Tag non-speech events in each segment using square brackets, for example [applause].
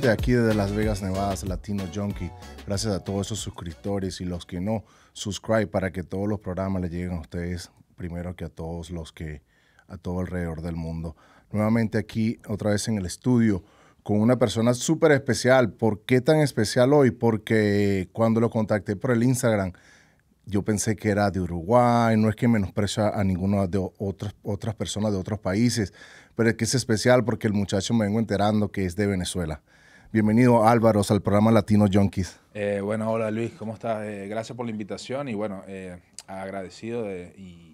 De aquí desde Las Vegas, Nevada, Latino Junkie. Gracias a todos esos suscriptores y los que no, subscribe para que todos los programas les lleguen a ustedes primero que a todos los que, a todo alrededor del mundo. Nuevamente aquí, otra vez en el estudio, con una persona súper especial. ¿Por qué tan especial hoy? Porque cuando lo contacté por el Instagram, yo pensé que era de Uruguay, no es que menosprecio a, ninguna de otras, otras personas de otros países, pero es que es especial porque el muchacho me vengo enterando que es de Venezuela. Bienvenido Álvaro al programa Latino Junkies. Eh, bueno, hola Luis, ¿cómo estás? Eh, gracias por la invitación y bueno, eh, agradecido y,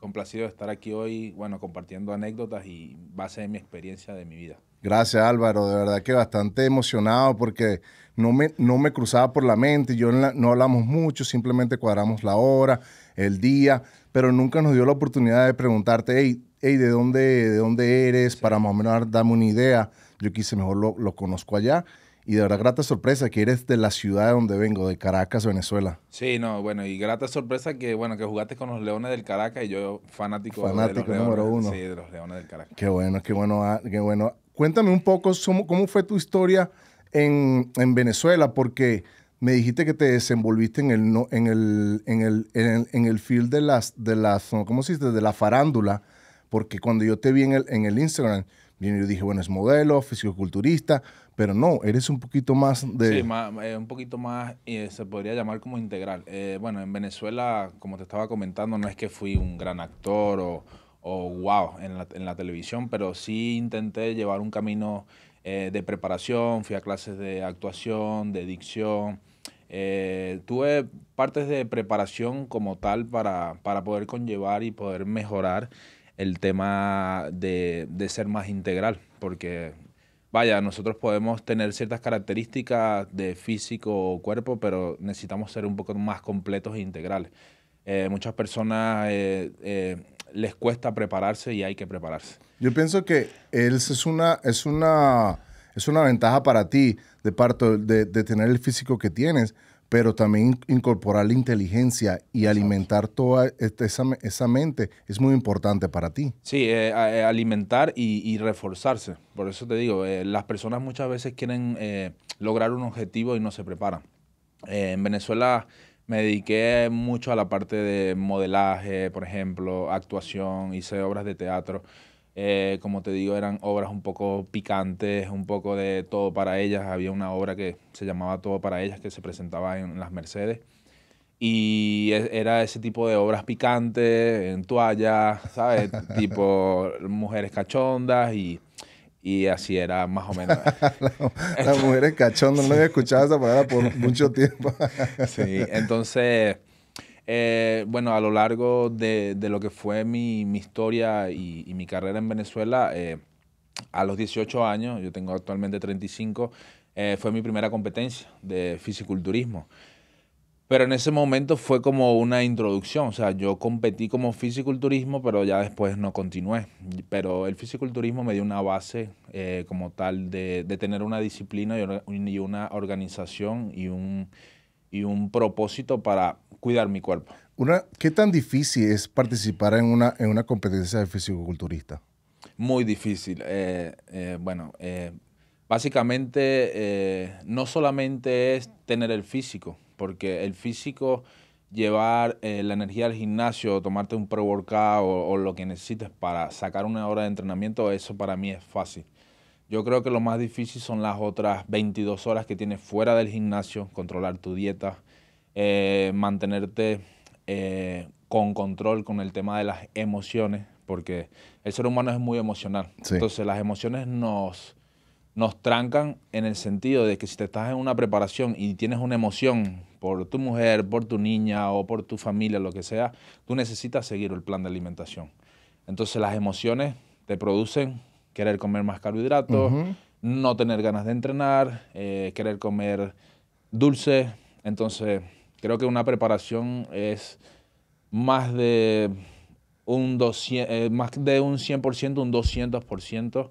complacido de estar aquí hoy, bueno, compartiendo anécdotas y base de mi experiencia de mi vida. Gracias Álvaro, de verdad que bastante emocionado porque no me, no me cruzaba por la mente, yo no hablamos mucho, simplemente cuadramos la hora, el día, pero nunca nos dio la oportunidad de preguntarte, hey, ¿de, dónde, ¿de dónde eres? Para más o menos darme una idea yo quise mejor lo, conozco allá. Y de verdad, grata sorpresa que eres de la ciudad donde vengo, de Caracas, Venezuela. Sí, no, bueno, y grata sorpresa que, bueno, que jugaste con los Leones del Caracas y yo fanático, fanático de los número Leones, uno. Sí, de los Leones del Caracas. Qué bueno, qué bueno, ah, bueno. Cuéntame un poco cómo, fue tu historia en, en, Venezuela, porque me dijiste que te desenvolviste en el, en el, en el, en el, field de las, de las, ¿cómo se De la farándula, porque cuando yo te vi el, en el Instagram yo dije, bueno, es modelo, fisicoculturista pero no, eres un poquito más de... Sí, más, eh, un poquito más, eh, se podría llamar como integral. Eh, bueno, en Venezuela, como te estaba comentando, no es que fui un gran actor o, o wow en la, en la televisión, pero sí intenté llevar un camino de preparación, fui a clases de actuación, de dicción. tuve partes de preparación como tal para, para, poder conllevar y poder mejorar el tema de, de ser más integral, porque vaya, nosotros podemos tener ciertas características de físico o cuerpo, pero necesitamos ser un poco más completos e integrales. Eh, muchas personas eh, eh, les cuesta prepararse y hay que prepararse. Yo pienso que es una, es una, es una ventaja para ti de, parto, de, de tener el físico que tienes, pero también incorporar la inteligencia y alimentar toda este, esa, mente es muy importante para ti. Sí, eh, eh, alimentar y, reforzarse. Por eso te digo, eh, las personas muchas veces quieren lograr un objetivo y no se preparan. en Venezuela me dediqué mucho a la parte de modelaje, por ejemplo, actuación, hice obras de teatro. Eh, como te digo, eran obras un poco picantes, un poco de todo para ellas. Había una obra que se llamaba Todo para ellas, que se presentaba en Las Mercedes. Y e, era ese tipo de obras picantes, en toallas, ¿sabes? [laughs] tipo mujeres cachondas y, y así era más o menos. Las [laughs] mujeres cachondas, no había escuchado esa palabra por [laughs] mucho tiempo. sí, entonces eh, bueno, a lo largo de, lo que fue mi, historia y, mi carrera en Venezuela, eh, a los 18 años, yo tengo actualmente 35, eh, fue mi primera competencia de fisiculturismo. Pero en ese momento fue como una introducción, o sea, yo competí como fisiculturismo, pero ya después no continué. Pero el fisiculturismo me dio una base como tal de, tener una disciplina y una organización y y un propósito para cuidar mi cuerpo. ¿Qué tan difícil es participar en una, en una competencia de fisicoculturista? Muy difícil. Eh, eh, bueno, eh, básicamente no solamente es tener el físico, porque el físico, llevar la energía al gimnasio, tomarte un pre-workout o, o, lo que necesites para sacar una hora de entrenamiento, eso para mí es fácil. Yo creo que lo más difícil son las otras 22 horas que tienes fuera del gimnasio, controlar tu dieta, eh, mantenerte eh, con control con el tema de las emociones, porque el ser humano es muy emocional. Entonces las emociones nos, nos trancan en el sentido de que si te estás en una preparación y tienes una emoción por tu mujer, por tu niña o por tu familia, lo que sea, tú necesitas seguir el plan de alimentación. Entonces las emociones te producen querer comer más carbohidratos, no tener ganas de entrenar, eh, querer comer dulce. Entonces Creo que una preparación es más de un, 200, eh, más de un 100%, un 200%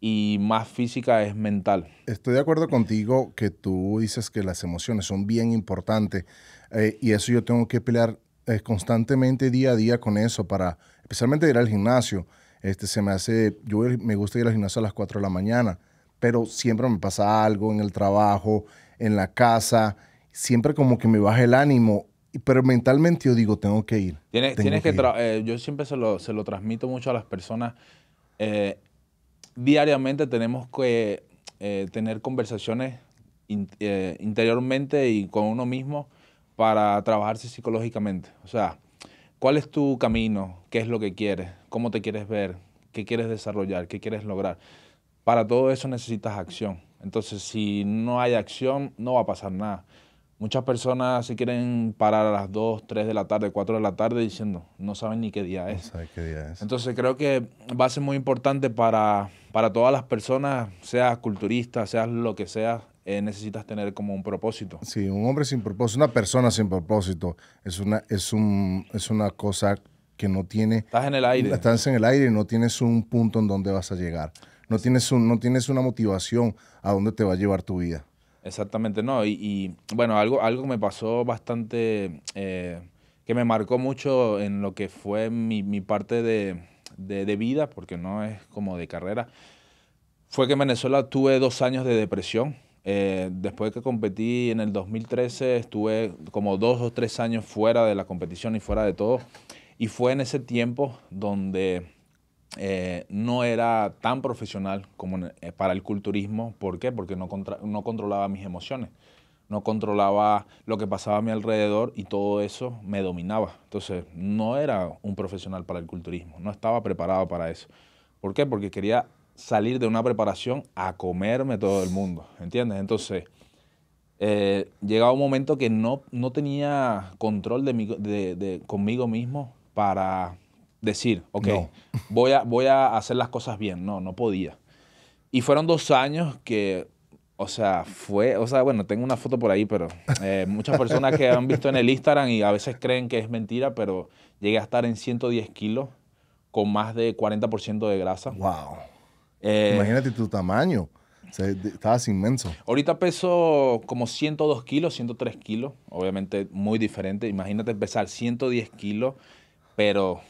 y más física es mental. Estoy de acuerdo contigo que tú dices que las emociones son bien importantes eh, y eso yo tengo que pelear eh, constantemente día a día con eso para, especialmente ir al gimnasio. Este, se me hace, yo me gusta ir al gimnasio a las 4 de la mañana, pero siempre me pasa algo en el trabajo, en la casa, siempre como que me baja el ánimo, pero mentalmente yo digo, tengo que ir. Tienes, tienes que, eh, yo siempre se lo, se lo, transmito mucho a las personas. Eh, diariamente tenemos que eh, tener conversaciones interiormente y con uno mismo para trabajarse psicológicamente. O sea, ¿cuál es tu camino? ¿Qué es lo que quieres? ¿Cómo te quieres ver? ¿Qué quieres desarrollar? ¿Qué quieres lograr? Para todo eso necesitas acción. Entonces, si no hay acción, no va a pasar nada. Muchas personas se quieren parar a las 2, 3 de la tarde, 4 de la tarde diciendo, no saben ni qué día es. Entonces creo que va a ser muy importante para, para todas las personas, seas culturista, seas lo que sea, eh, necesitas tener como un propósito. Sí, un hombre sin propósito, una persona sin propósito, es una, es un, es una cosa que no tiene... Estás en el aire. Estás en el aire y no tienes un punto en donde vas a llegar. No tienes, un, no tienes una motivación a dónde te va a llevar tu vida. Exactamente, no. Y, bueno, algo, algo me pasó bastante, eh, que me marcó mucho en lo que fue mi, parte de, vida, porque no es como de carrera, fue que en Venezuela tuve dos años de depresión. Eh, después que competí en el 2013, estuve como dos o tres años fuera de la competición y fuera de todo. Y fue en ese tiempo donde eh, no era tan profesional como eh, para el culturismo. ¿Por qué? Porque no, no controlaba mis emociones, no controlaba lo que pasaba a mi alrededor y todo eso me dominaba. Entonces, no era un profesional para el culturismo, no estaba preparado para eso. ¿Por qué? Porque quería salir de una preparación a comerme todo el mundo, ¿entiendes? Entonces, eh, llegaba un momento que no, no tenía control de, mi, de, de conmigo mismo para decir, ok, [laughs] voy, a, voy a hacer las cosas bien. No, no podía. Y fueron dos años que, o sea, fue, o sea, bueno, tengo una foto por ahí, pero eh, muchas personas que han visto en el Instagram y a veces creen que es mentira, pero llegué a estar en 110 kilos con más de 40% de grasa. ¡Wow! Eh, Imagínate tu tamaño. estabas inmenso. Ahorita peso como 102 kilos, 103 kilos. Obviamente muy diferente. Imagínate pesar 110 kilos, pero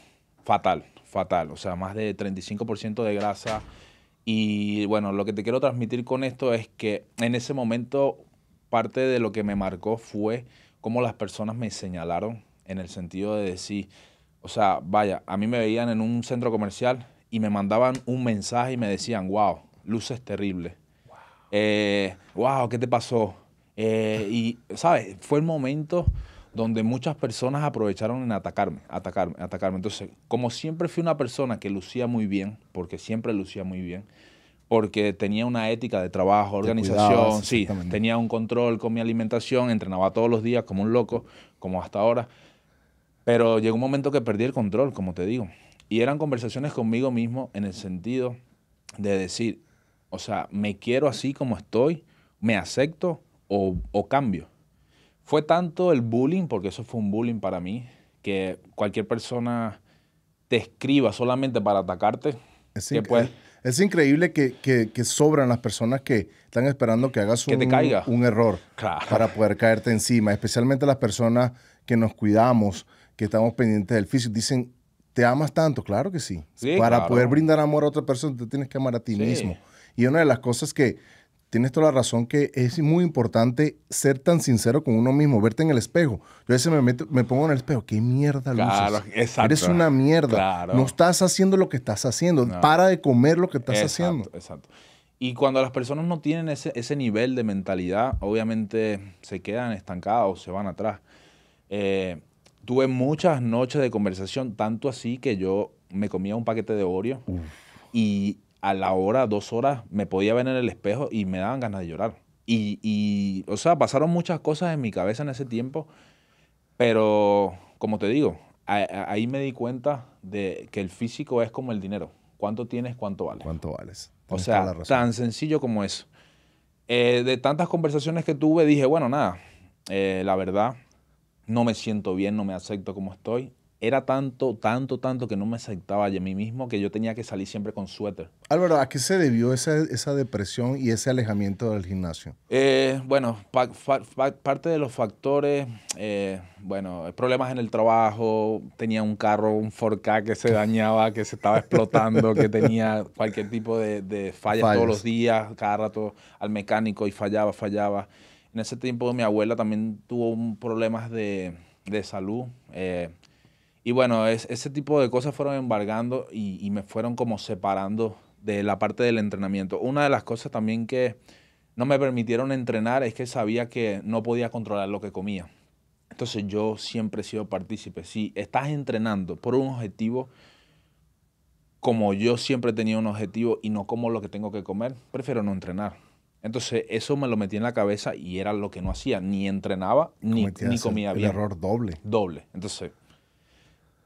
fatal, fatal. O sea, más de 35% de grasa. Y bueno, lo que te quiero transmitir con esto es que en ese momento parte de lo que me marcó fue cómo las personas me señalaron en el sentido de decir, o sea, vaya, a mí me veían en un centro comercial y me mandaban un mensaje y me decían, wow, luces terrible, Wow, eh, ¿qué te pasó? Eh, y, ¿sabes? Fue el momento donde muchas personas aprovecharon en atacarme, atacarme, atacarme. Entonces, como siempre fui una persona que lucía muy bien, porque siempre lucía muy bien, porque tenía una ética de trabajo, organización, sí, tenía un control con mi alimentación, entrenaba todos los días como un loco, como hasta ahora. Pero llegó un momento que perdí el control, como te digo. Y eran conversaciones conmigo mismo en el sentido de decir, o sea, me quiero así como estoy, me acepto o, o cambio. Fue tanto el bullying, porque eso fue un bullying para mí, que cualquier persona te escriba solamente para atacarte. Es, pues increíble que, sobran las personas que están esperando que hagas un, error para poder caerte encima, especialmente las personas que nos cuidamos, que estamos pendientes del físico. Dicen, ¿te amas tanto? Claro que sí. para poder brindar amor a otra persona, te tienes que amar a ti mismo. Y una de las cosas que tienes toda la razón que es muy importante ser tan sincero con uno mismo, verte en el espejo. Yo a veces me, pongo en el espejo, qué mierda luces. Eres una mierda. No estás haciendo lo que estás haciendo. Para de comer lo que estás haciendo. Exacto. Y cuando las personas no tienen ese, nivel de mentalidad, obviamente se quedan estancados, se van atrás. Eh, tuve muchas noches de conversación, tanto así que yo me comía un paquete de Oreo y a la hora, dos horas, me podía ver en el espejo y me daban ganas de llorar. Y, o sea, pasaron muchas cosas en mi cabeza en ese tiempo, pero como te digo, ahí me di cuenta de que el físico es como el dinero. ¿Cuánto tienes, cuánto vales? ¿Cuánto vales? O sea, tan sencillo como eso. Eh, de tantas conversaciones que tuve, dije, bueno, nada, eh, la verdad, no me siento bien, no me acepto como estoy, era tanto, tanto, tanto que no me aceptaba a mí mismo que yo tenía que salir siempre con suéter. Álvaro, ¿a qué se debió esa, depresión y ese alejamiento del gimnasio? Eh, bueno, parte de los factores, eh, bueno, problemas en el trabajo, tenía un carro, un 4K que se dañaba, que se estaba explotando, que [laughs] tenía cualquier tipo de, falla fallas, todos los días, cada rato al mecánico y fallaba, fallaba. En ese tiempo mi abuela también tuvo problemas de, salud. Eh, y bueno, ese tipo de cosas fueron embargando y, me fueron como separando de la parte del entrenamiento. Una de las cosas también que no me permitieron entrenar es que sabía que no podía controlar lo que comía. Entonces yo siempre he sido partícipe. Si estás entrenando por un objetivo, como yo siempre tenía un objetivo y no como lo que tengo que comer, prefiero no entrenar. Entonces eso me lo metí en la cabeza y era lo que no hacía. Ni entrenaba ni, ni comía el error doble. Doble. Entonces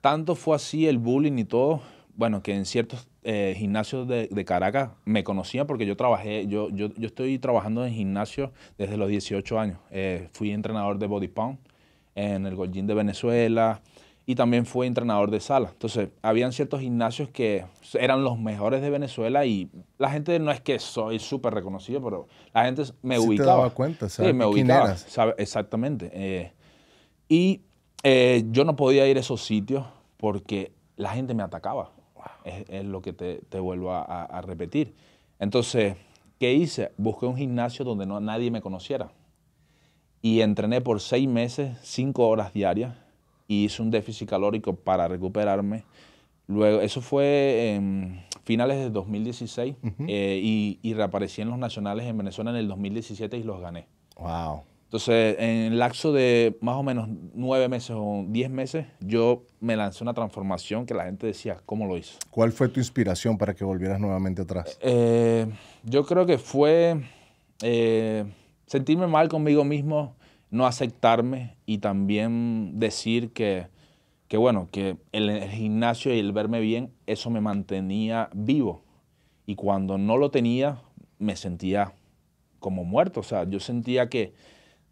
tanto fue así el bullying y todo, bueno, que en ciertos eh, gimnasios de, Caracas me conocían porque yo trabajé, yo, yo, estoy trabajando en gimnasios desde los 18 años. Eh, fui entrenador de body pound en el Golgin de Venezuela y también fui entrenador de sala. Entonces, habían ciertos gimnasios que eran los mejores de Venezuela y la gente no es que soy súper reconocido, pero la gente me sí ubicaba. Te daba cuenta, ¿sabes? Sí, me ubicaba. Exactamente. Eh, y yo no podía ir a esos sitios porque la gente me atacaba. Es, lo que te, vuelvo a, repetir. Entonces, ¿qué hice? Busqué un gimnasio donde no, nadie me conociera. Y entrené por seis meses, cinco horas diarias, y hice un déficit calórico para recuperarme. Luego, eso fue en finales de 2016 eh, y, y, reaparecí en los nacionales en Venezuela en el 2017 y los gané. ¡Wow! Entonces, en el lapso de más o menos nueve meses o diez meses, yo me lancé una transformación que la gente decía, ¿cómo lo hizo? ¿Cuál fue tu inspiración para que volvieras nuevamente atrás? Eh, yo creo que fue eh, sentirme mal conmigo mismo, no aceptarme y también decir que, bueno, que el gimnasio y el verme bien, eso me mantenía vivo. Y cuando no lo tenía, me sentía como muerto. O sea, yo sentía que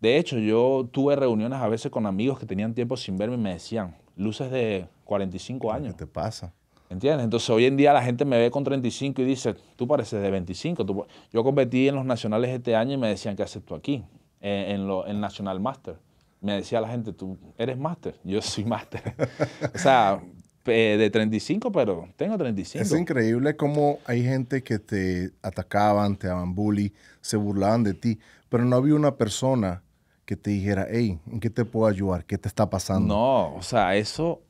de hecho, yo tuve reuniones a veces con amigos que tenían tiempo sin verme y me decían, luces de 45 años. ¿Qué te pasa? ¿Entiendes? Entonces hoy en día la gente me ve con 35 y dice, tú pareces de 25. Yo competí en los nacionales este año y me decían, ¿qué acepto aquí? Eh, en, lo, en National Master. Me decía la gente, tú eres Master. Yo soy Master. [laughs] o sea, de 35, pero tengo 35. Es increíble cómo hay gente que te atacaban, te daban bully, se burlaban de ti, pero no había una persona que te dijera, hey, ¿en qué te puedo ayudar? ¿Qué te está pasando? No, o sea, eso...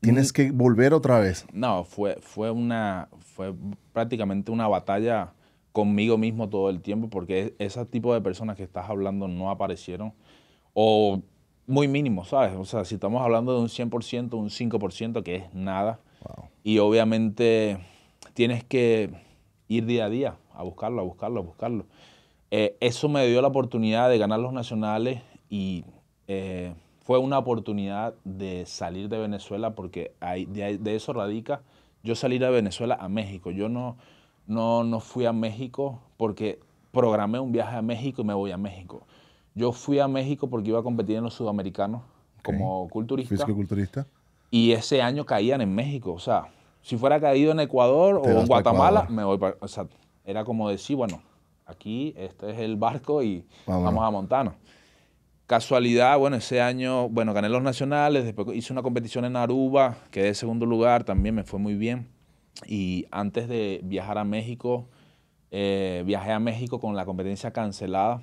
Tienes que volver otra vez. No, fue, fue, una, fue prácticamente una batalla conmigo mismo todo el tiempo porque e, ese tipo de personas que estás hablando no aparecieron o muy mínimo, ¿sabes? O sea, si estamos hablando de un 100%, un 5%, que es nada. Y obviamente tienes que ir día a día a buscarlo, a buscarlo, a buscarlo. Eh, eso me dio la oportunidad de ganar los nacionales y eh, fue una oportunidad de salir de Venezuela porque de, eso radica yo salir de Venezuela a México. Yo no, no, fui a México porque programé un viaje a México y me voy a México. Yo fui a México porque iba a competir en los sudamericanos como culturista. culturista. Y ese año caían en México. O sea, si fuera caído en Ecuador o en Guatemala, me voy para. O sea, era como decir, bueno, aquí este es el barco y vamos, a montarnos. Casualidad, bueno, ese año, bueno, gané los nacionales, después hice una competición en Aruba, quedé en segundo lugar, también me fue muy bien. Y antes de viajar a México, eh, viajé a México con la competencia cancelada,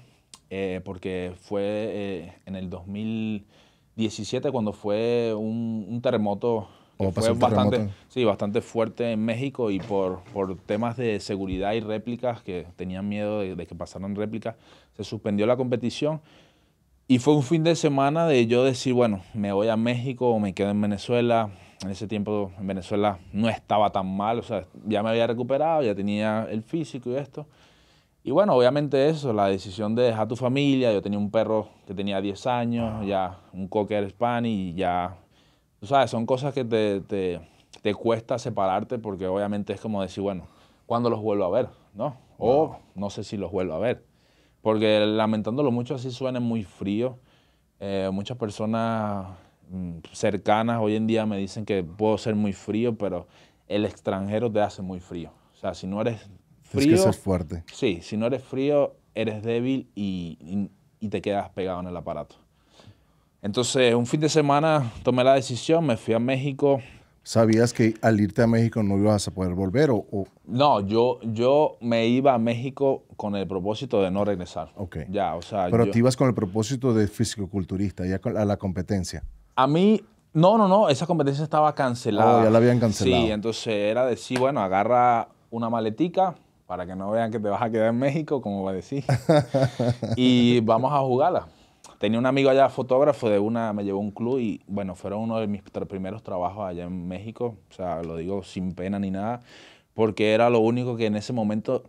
eh, porque fue eh, en el 2017 cuando fue un, un terremoto fue bastante, sí, bastante fuerte en México y por, por temas de seguridad y réplicas, que tenían miedo de, que pasaran réplicas, se suspendió la competición. Y fue un fin de semana de yo decir, bueno, me voy a México o me quedo en Venezuela. En ese tiempo en Venezuela no estaba tan mal, o sea, ya me había recuperado, ya tenía el físico y esto. Y bueno, obviamente eso, la decisión de dejar tu familia. Yo tenía un perro que tenía 10 años, ya un cocker spani y ya sabes, son cosas que te, cuesta separarte porque obviamente es como decir, bueno, ¿cuándo los vuelvo a ver? ¿No? O no sé si los vuelvo a ver. Porque lamentándolo mucho así suena muy frío. Eh, muchas personas mm, cercanas hoy en día me dicen que puedo ser muy frío, pero el extranjero te hace muy frío. O sea, si no eres frío... Es fuerte. Sí, si no eres frío, eres débil y te quedas pegado en el aparato. Entonces, un fin de semana tomé la decisión, me fui a México. ¿Sabías que al irte a México no ibas a poder volver? O, No, yo, yo me iba a México con el propósito de no regresar. Ya, o sea, Pero te ibas con el propósito de fisicoculturista, ya a la competencia. A mí, no, no, no, esa competencia estaba cancelada. Oh, ya la habían cancelado. Sí, entonces era decir, bueno, agarra una maletica, para que no vean que te vas a quedar en México, como va a decir. [laughs] y vamos a jugarla. Tenía un amigo allá fotógrafo de una, me llevó a un club y bueno, fueron uno de mis primeros trabajos allá en México, o sea, lo digo sin pena ni nada, porque era lo único que en ese momento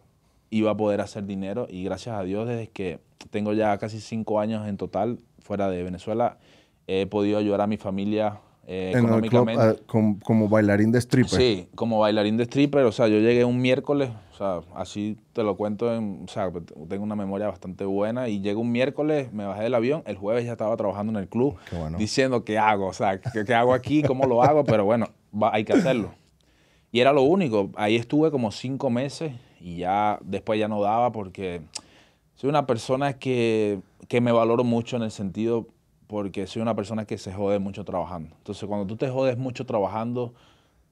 iba a poder hacer dinero y gracias a Dios desde que tengo ya casi cinco años en total fuera de Venezuela, he podido ayudar a mi familia eh, ah, como, bailarín de stripper. Sí, como bailarín de stripper. O sea, yo llegué un miércoles, o sea, así te lo cuento, o sea, tengo una memoria bastante buena. Y llegué un miércoles, me bajé del avión, el jueves ya estaba trabajando en el club, diciendo qué hago, o sea, ¿qué, hago aquí, cómo lo hago, pero bueno, hay que hacerlo. Y era lo único. Ahí estuve como cinco meses y ya después ya no daba porque soy una persona que, que me valoro mucho en el sentido porque soy una persona que se jode mucho trabajando. Entonces, cuando tú te jodes mucho trabajando,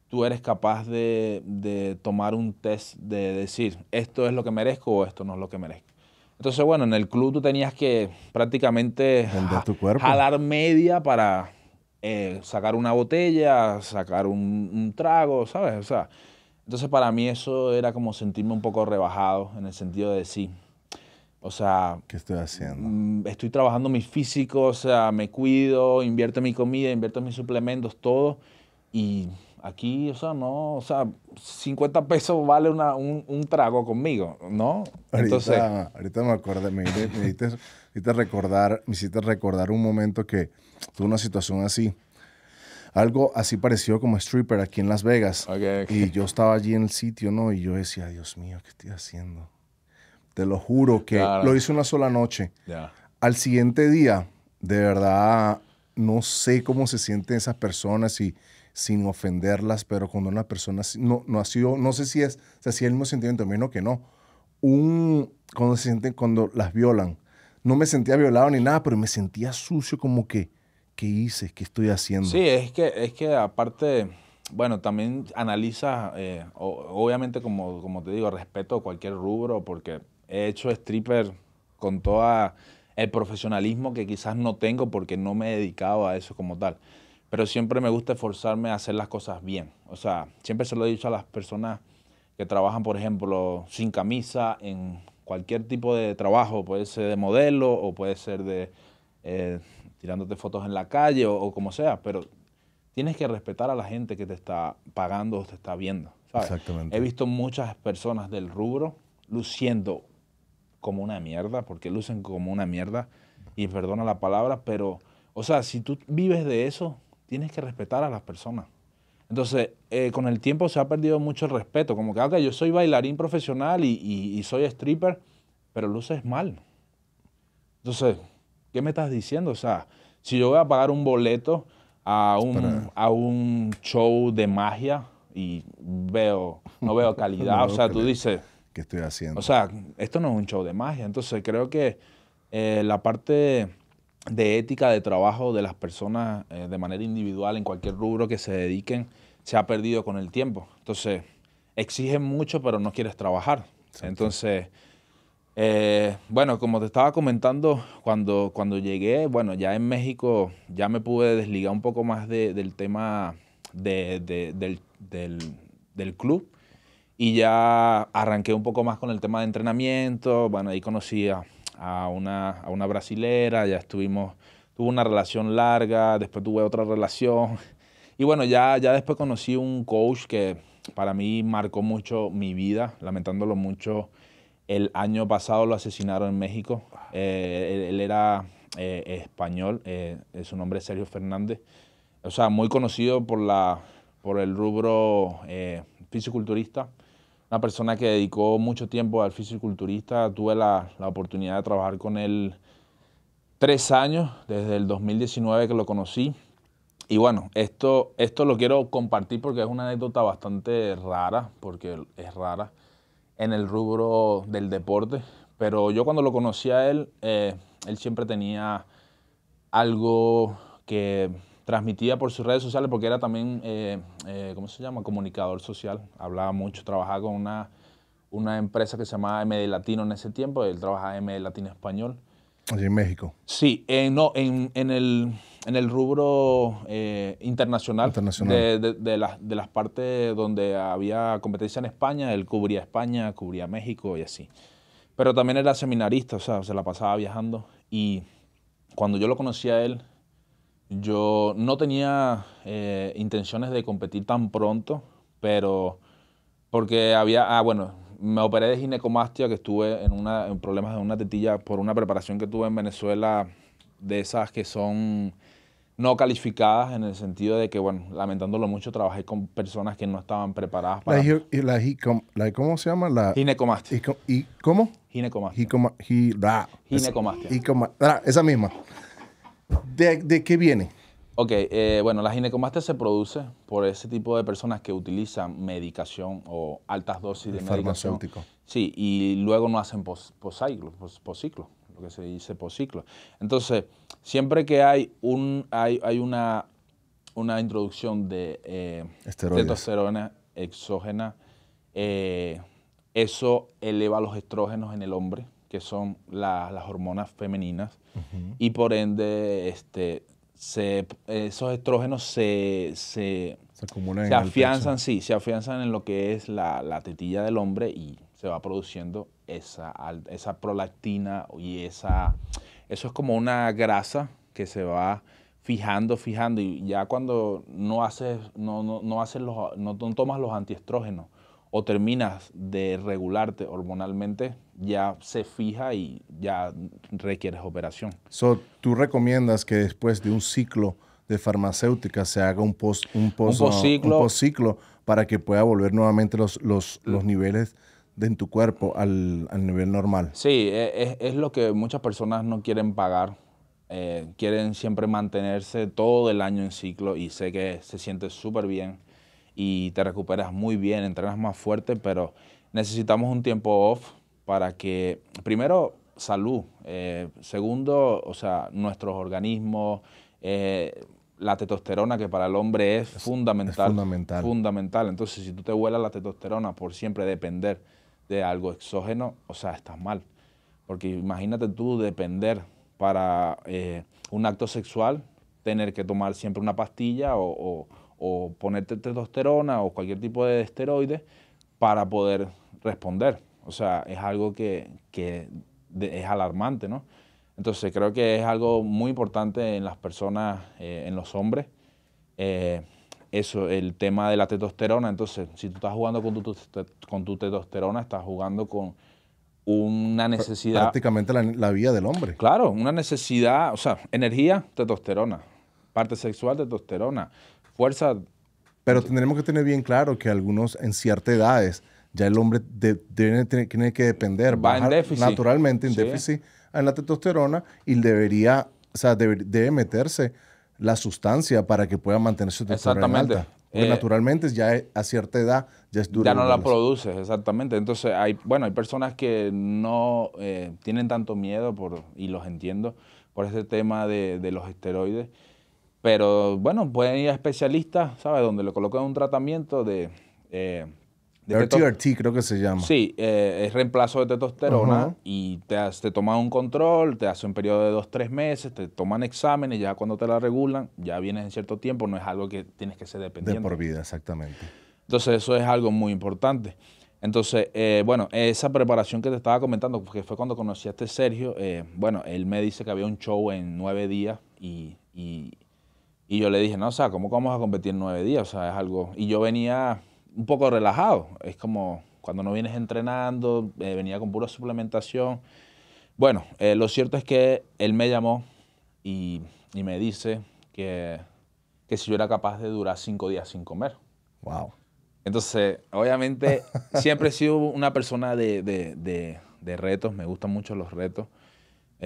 tú eres capaz de, de, tomar un test de decir, esto es lo que merezco o esto no es lo que merezco. Entonces, bueno, en el club tú tenías que prácticamente tu cuerpo. jalar media para eh, sacar una botella, sacar un, un trago, ¿sabes? O sea, entonces para mí eso era como sentirme un poco rebajado en el sentido de sí, o sea... ¿Qué estoy haciendo? Mm, estoy trabajando mi físico, o sea, me cuido, invierto mi comida, invierto en mis suplementos, todo. Y aquí, o sea, no, o sea, 50 pesos vale una, un, un, trago conmigo, ¿no? Ahorita, Entonces, ahorita me acordé, me, hiciste, recordar, me recordar un momento que tuve una situación así. Algo así parecido como stripper aquí en Las Vegas. Y yo estaba allí en el sitio, ¿no? Y yo decía, Dios mío, ¿qué estoy haciendo? Te lo juro que lo hice una sola noche. Al siguiente día, de verdad, no sé cómo se sienten esas personas y sin ofenderlas, pero cuando una persona no, no ha sido, no sé si es, si el mismo sentimiento menos que no. Un, cuando se sienten, cuando las violan. No me sentía violado ni nada, pero me sentía sucio como que, ¿qué hice? ¿Qué estoy haciendo? Sí, es que, es que aparte, bueno, también analiza, eh, obviamente como, como te digo, respeto cualquier rubro, porque he hecho stripper con todo el profesionalismo que quizás no tengo porque no me he dedicado a eso como tal. Pero siempre me gusta esforzarme a hacer las cosas bien. O sea, siempre se lo he dicho a las personas que trabajan, por ejemplo, sin camisa, en cualquier tipo de trabajo, puede ser de modelo o puede ser de eh, tirándote fotos en la calle o, como sea, pero tienes que respetar a la gente que te está pagando o te está viendo. Exactamente. He visto muchas personas del rubro luciendo como una mierda, porque lucen como una mierda, y perdona la palabra, pero, o sea, si tú vives de eso, tienes que respetar a las personas. Entonces, eh, con el tiempo se ha perdido mucho el respeto, como que, yo soy bailarín profesional y, soy stripper, pero luces mal. Entonces, ¿qué me estás diciendo? O sea, si yo voy a pagar un boleto a un, a un show de magia y veo, no veo calidad, [laughs] o sea, tú dices que estoy haciendo. O sea, esto no es un show de magia. Entonces creo que eh, la parte de ética de trabajo de las personas eh, de manera individual en cualquier rubro que se dediquen se ha perdido con el tiempo. Entonces, exigen mucho pero no quieres trabajar. Entonces, eh, bueno, como te estaba comentando, cuando, cuando llegué, bueno, ya en México ya me pude desligar un poco más del tema del, del, del, club y ya arranqué un poco más con el tema de entrenamiento. Bueno, ahí conocí a, una, a una brasilera, ya estuvimos, tuve una relación larga, después tuve otra relación. [laughs] Y bueno, ya, ya después conocí un coach que para mí marcó mucho mi vida, lamentándolo mucho. El año pasado lo asesinaron en México. Eh, él, era eh, español, eh, su nombre es Sergio Fernández. O sea, muy conocido por, la, por el rubro fisiculturista una persona que dedicó mucho tiempo al fisiculturista. Tuve la, oportunidad de trabajar con él tres años, desde el 2019 que lo conocí. Y bueno, esto, esto lo quiero compartir porque es una anécdota bastante rara, porque es rara en el rubro del deporte. Pero yo cuando lo conocí a él, eh, él siempre tenía algo que transmitía por sus redes sociales porque era también, eh, eh, ¿cómo se llama? Comunicador social. Hablaba mucho, trabajaba con una, una empresa que se llamaba MD Latino en ese tiempo, él trabajaba en MD Latino Español. Allí en México. Sí, no, en, el, en el rubro eh, internacional, internacional. De, de, las, de las partes donde había competencia en España, él cubría España, cubría México y así. Pero también era seminarista, o sea, se la pasaba viajando. Y cuando yo lo conocí a él, yo no tenía eh, intenciones de competir tan pronto, pero porque había, ah, bueno, me operé de ginecomastia, que estuve en, una, problemas de una tetilla por una preparación que tuve en Venezuela, de esas que son no calificadas en el sentido de que, bueno, lamentándolo mucho, trabajé con personas que no estaban preparadas para... La, la, ¿Cómo se llama? La, ginecomastia. ¿Y, cómo? Ginecomastia. ginecomastia. esa misma. ¿De, qué viene? Ok, eh, bueno, la ginecomastia se produce por ese tipo de personas que utilizan medicación o altas dosis de medicación. Sí, y luego no hacen pos, ciclo, lo que se dice posciclo. Entonces, siempre que hay, un, hay, una, una introducción de eh, testosterona exógena, eh, eso eleva los estrógenos en el hombre que son las hormonas femeninas, y por ende este, se, esos estrógenos se, afianzan, sí, se afianzan en lo que es la, tetilla del hombre y se va produciendo esa, esa prolactina y esa, eso es como una grasa que se va fijando, fijando, y ya cuando no haces, no, no, no haces los, no tomas los antiestrógenos, o terminas de regularte hormonalmente, ya se fija y ya requieres operación. So, ¿Tú recomiendas que después de un ciclo de farmacéutica se haga un post, un post, un para que pueda volver nuevamente los, los, los niveles de en tu cuerpo al, al nivel normal? Sí, e, es, es, lo que muchas personas no quieren pagar. Eh, quieren siempre mantenerse todo el año en ciclo y sé que se siente súper bien y te recuperas muy bien, entrenas más fuerte, pero necesitamos un tiempo off para que, primero, salud, eh, segundo, o sea, nuestros organismos, eh, la testosterona, que para el hombre es, fundamental, es, fundamental, fundamental. Entonces, si tú te vuelas la testosterona por siempre depender de algo exógeno, o sea, estás mal. Porque imagínate tú depender para eh, un acto sexual, tener que tomar siempre una pastilla o o ponerte testosterona o cualquier tipo de esteroide para poder responder. O sea, es algo que, es alarmante, ¿no? Entonces creo que es algo muy importante en las personas, eh, en los hombres, eh, eso, el tema de la testosterona. Entonces, si tú estás jugando con tu, con tu testosterona, estás jugando con una necesidad... Prácticamente la, la vida del hombre. Claro, una necesidad, o sea, energía, testosterona. Parte sexual, testosterona fuerza. Pero tendremos que tener bien claro que algunos en ciertas edades ya el hombre tiene, que depender, Va en déficit. naturalmente en déficit en la testosterona y debería, o sea, debe, meterse la sustancia para que pueda mantener su testosterona Exactamente. Alta. Eh, naturalmente ya a cierta edad ya es duro. Ya no la produces, exactamente. Entonces, hay, bueno, hay personas que no eh, tienen tanto miedo, por, y los entiendo, por ese tema de, de los esteroides. Pero bueno, pueden ir a especialistas, ¿sabes? Donde le colocan un tratamiento de... Eh, de RTRT creo que se llama. Sí, eh, es reemplazo de testosterona y te, te toman un control, te hacen un periodo de dos, tres meses, te toman exámenes, ya cuando te la regulan, ya vienes en cierto tiempo, no es algo que tienes que ser dependiente. De por vida, exactamente. Entonces eso es algo muy importante. Entonces, eh, bueno, esa preparación que te estaba comentando, que fue cuando conocí a este Sergio, bueno, él me dice que había un show en nueve días y y yo le dije, no, o sea, ¿cómo vamos a competir nueve días? O sea, es algo... Y yo venía un poco relajado. Es como cuando no vienes entrenando, eh, venía con pura suplementación. Bueno, eh, lo cierto es que él me llamó y, y me dice que, que, si yo era capaz de durar cinco días sin comer. Wow. Entonces, obviamente, siempre he sido una persona de, de, de retos, me gustan mucho los retos.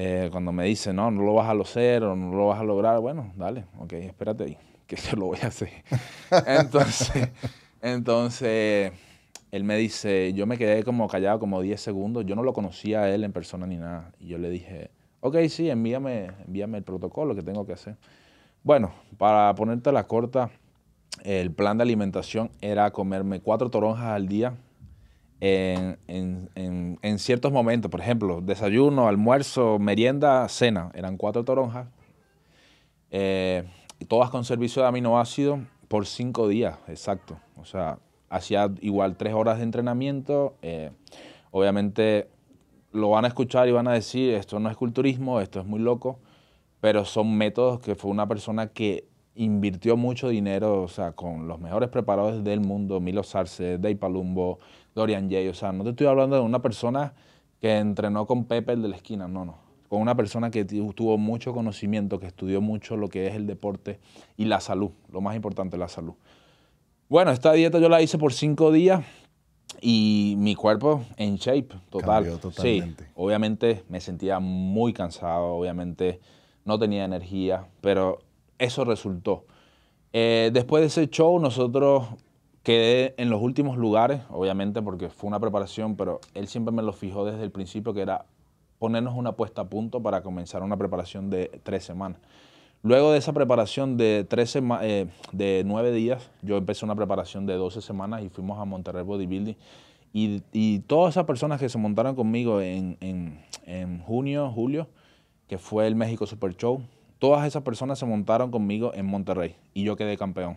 Eh, cuando me dice, no, no lo vas a hacer o no lo vas a lograr, bueno, dale, ok, espérate ahí, que yo [laughs] lo voy a hacer. entonces, [laughs] entonces, él me dice, yo me quedé como callado como 10 segundos, yo no lo conocía a él en persona ni nada, y yo le dije, ok, sí, envíame, envíame el protocolo que tengo que hacer. Bueno, para ponerte la corta, el plan de alimentación era comerme cuatro toronjas al día, en, ciertos momentos, por ejemplo, desayuno, almuerzo, merienda, cena, eran cuatro toronjas, eh, todas con servicio de aminoácidos por cinco días, exacto. O sea, hacía igual tres horas de entrenamiento. Eh, obviamente lo van a escuchar y van a decir, esto no es culturismo, esto es muy loco, pero son métodos que fue una persona que invirtió mucho dinero, o sea, con los mejores preparadores del mundo, Milo Sarce, Dave Palumbo, Dorian Jay. O sea, no te estoy hablando de una persona que entrenó con Pepe el de la esquina, no, no. Con una persona que tuvo mucho conocimiento, que estudió mucho lo que es el deporte y la salud, lo más importante, la salud. Bueno, esta dieta yo la hice por cinco días y mi cuerpo en shape, total. Sí, obviamente me sentía muy cansado, obviamente no tenía energía, pero eso resultó. Eh, después de ese show, nosotros quedé en los últimos lugares, obviamente porque fue una preparación, pero él siempre me lo fijó desde el principio que era ponernos una puesta a punto para comenzar una preparación de tres semanas. Luego de esa preparación de, tres eh, de nueve días, yo empecé una preparación de doce semanas y fuimos a Monterrey Bodybuilding. Y, todas esas personas que se montaron conmigo en, en, en junio, julio, que fue el México Super Show, todas esas personas se montaron conmigo en Monterrey y yo quedé campeón.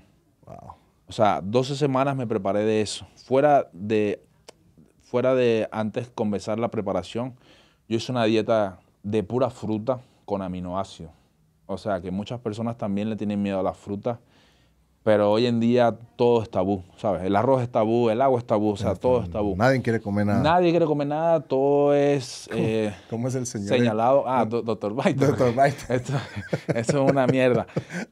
O sea, 12 semanas me preparé de eso. Fuera de, fuera de antes comenzar la preparación, yo hice una dieta de pura fruta con aminoácidos. O sea, que muchas personas también le tienen miedo a las frutas pero hoy en día todo es tabú, ¿sabes? El arroz es tabú, el agua es tabú, o sea, todo es tabú. Nadie quiere comer nada. Nadie quiere comer nada, todo es... ¿Cómo, eh, es el Señalado, ah, doctor Dr. Doctor [laughs] eso es una mierda.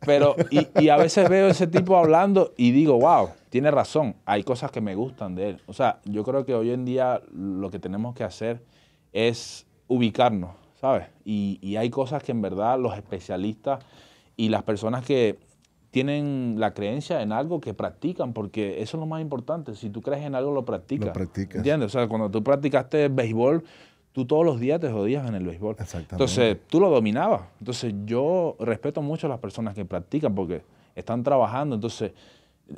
Pero, y, y, a veces veo ese tipo hablando y digo, wow, tiene razón, hay cosas que me gustan de él. O sea, yo creo que hoy en día lo que tenemos que hacer es ubicarnos, ¿sabes? Y, y hay cosas que en verdad los especialistas y las personas que tienen la creencia en algo que practican, porque eso es lo más importante. Si tú crees en algo, lo practicas. Lo practicas. ¿Entiendes? O sea, cuando tú practicaste béisbol, tú todos los días te jodías en el béisbol. Exactamente. Entonces, tú lo dominabas. Entonces, yo respeto mucho a las personas que practican porque están trabajando. Entonces,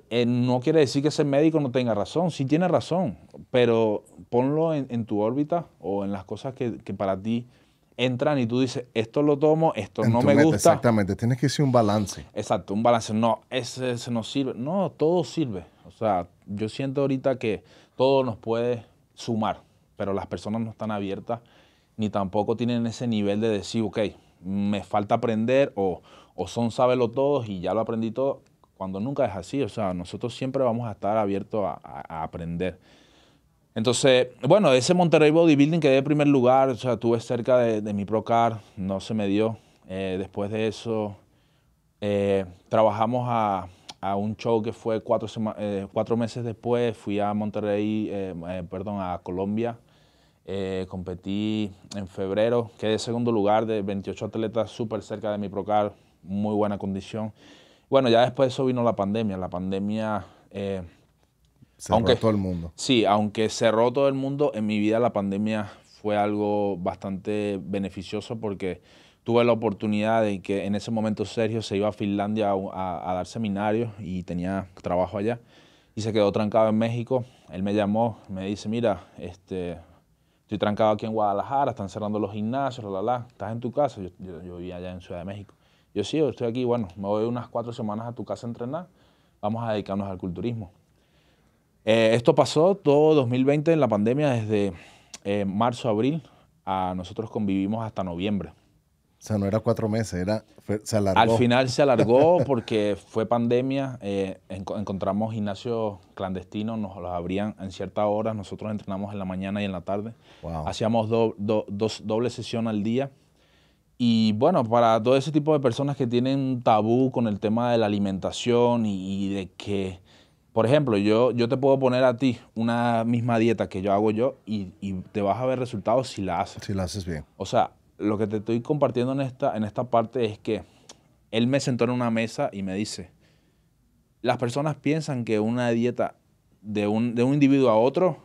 eh, no quiere decir que ese médico no tenga razón. Sí tiene razón, pero ponlo en, tu órbita o en las cosas que, que para ti entran y tú dices, esto lo tomo, esto no me gusta. Exactamente, tienes que hacer un balance. Exacto, un balance. No, ese, no sirve. No, todo sirve. O sea, yo siento ahorita que todo nos puede sumar, pero las personas no están abiertas ni tampoco tienen ese nivel de decir, ok, me falta aprender o, o son sábelo todos y ya lo aprendí todo, cuando nunca es así. O sea, nosotros siempre vamos a estar abiertos a aprender. Entonces, bueno, ese Monterrey Bodybuilding quedé en primer lugar, o sea, estuve cerca de, mi Procar, no se me dio. Eh, después de eso, eh, trabajamos a, un show que fue cuatro, eh, cuatro meses después, fui a Monterrey, perdón, a Colombia, competí en febrero, quedé en segundo lugar de 28 atletas, súper cerca de mi Procar, muy buena condición. Bueno, ya después de eso vino la pandemia, la pandemia Cerró aunque, todo el mundo. Sí, aunque cerró todo el mundo, en mi vida la pandemia fue algo bastante beneficioso porque tuve la oportunidad de que en ese momento Sergio se iba a Finlandia a, dar seminarios y tenía trabajo allá y se quedó trancado en México. Él me llamó, me dice, mira, este, estoy trancado aquí en Guadalajara, están cerrando los gimnasios, la, la, la. ¿estás en tu casa? Yo, vivía allá en Ciudad de México. Yo sí, yo estoy aquí, bueno, me voy unas cuatro semanas a tu casa a entrenar, vamos a dedicarnos al culturismo. Eh, esto pasó todo 2020 en la pandemia, desde eh, marzo, abril, a nosotros convivimos hasta noviembre. O sea, no era cuatro meses, era, se alargó. Al final se alargó [laughs] porque fue pandemia, eh, encontramos gimnasios clandestinos, nos los abrían en ciertas horas, nosotros entrenamos en la mañana y en la tarde, hacíamos dos, doble sesión al día. Y bueno, para todo ese tipo de personas que tienen tabú con el tema de la alimentación y de que por ejemplo, yo, yo te puedo poner a ti una misma dieta que yo hago yo y, te vas a ver resultados si la haces. Si la haces bien. O sea, lo que te estoy compartiendo en esta, en esta parte es que él me sentó en una mesa y me dice, las personas piensan que una dieta de un, individuo a otro,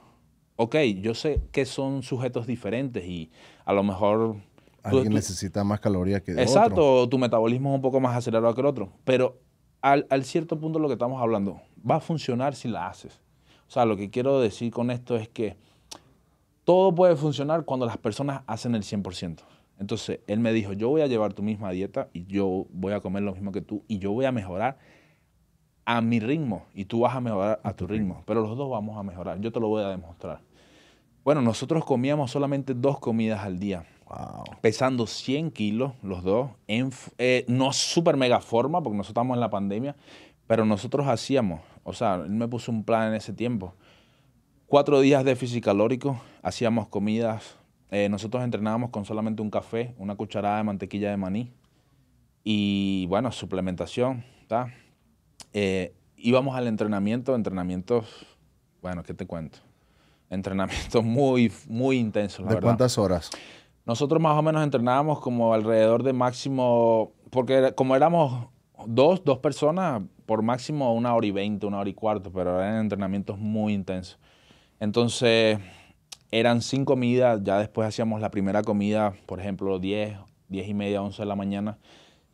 ok, yo sé que son sujetos diferentes y a lo mejor... Alguien necesita más calorías que exacto, otro. Exacto, tu metabolismo es un poco más acelerado que el otro, pero al, al cierto punto lo que estamos hablando, va a funcionar si la haces. O sea, lo que quiero decir con esto es que todo puede funcionar cuando las personas hacen el 100%. Entonces, él me dijo, yo voy a llevar tu misma dieta y yo voy a comer lo mismo que tú y yo voy a mejorar a mi ritmo y tú vas a mejorar a tu ritmo, pero los dos vamos a mejorar, yo te lo voy a demostrar. Bueno, nosotros comíamos solamente dos comidas al día. Pesando 100 kilos los dos, eh, no súper mega forma, porque nosotros estamos en la pandemia, pero nosotros hacíamos o sea, él me puso un plan en ese tiempo. Cuatro días de físico calórico, hacíamos comidas. Eh, nosotros entrenábamos con solamente un café, una cucharada de mantequilla de maní y, bueno, suplementación. Eh, íbamos al entrenamiento, entrenamientos, bueno, ¿qué te cuento? Entrenamientos [laughs] muy, muy intensos, la ¿De cuántas horas? Nosotros más o menos entrenábamos como alrededor de máximo, porque como éramos dos, dos personas, por máximo una hora y veinte, una hora y cuarto, pero eran entrenamientos muy intensos. Entonces, eran cinco comidas, ya después hacíamos la primera comida, por ejemplo, 10, diez y media, 11 de la mañana,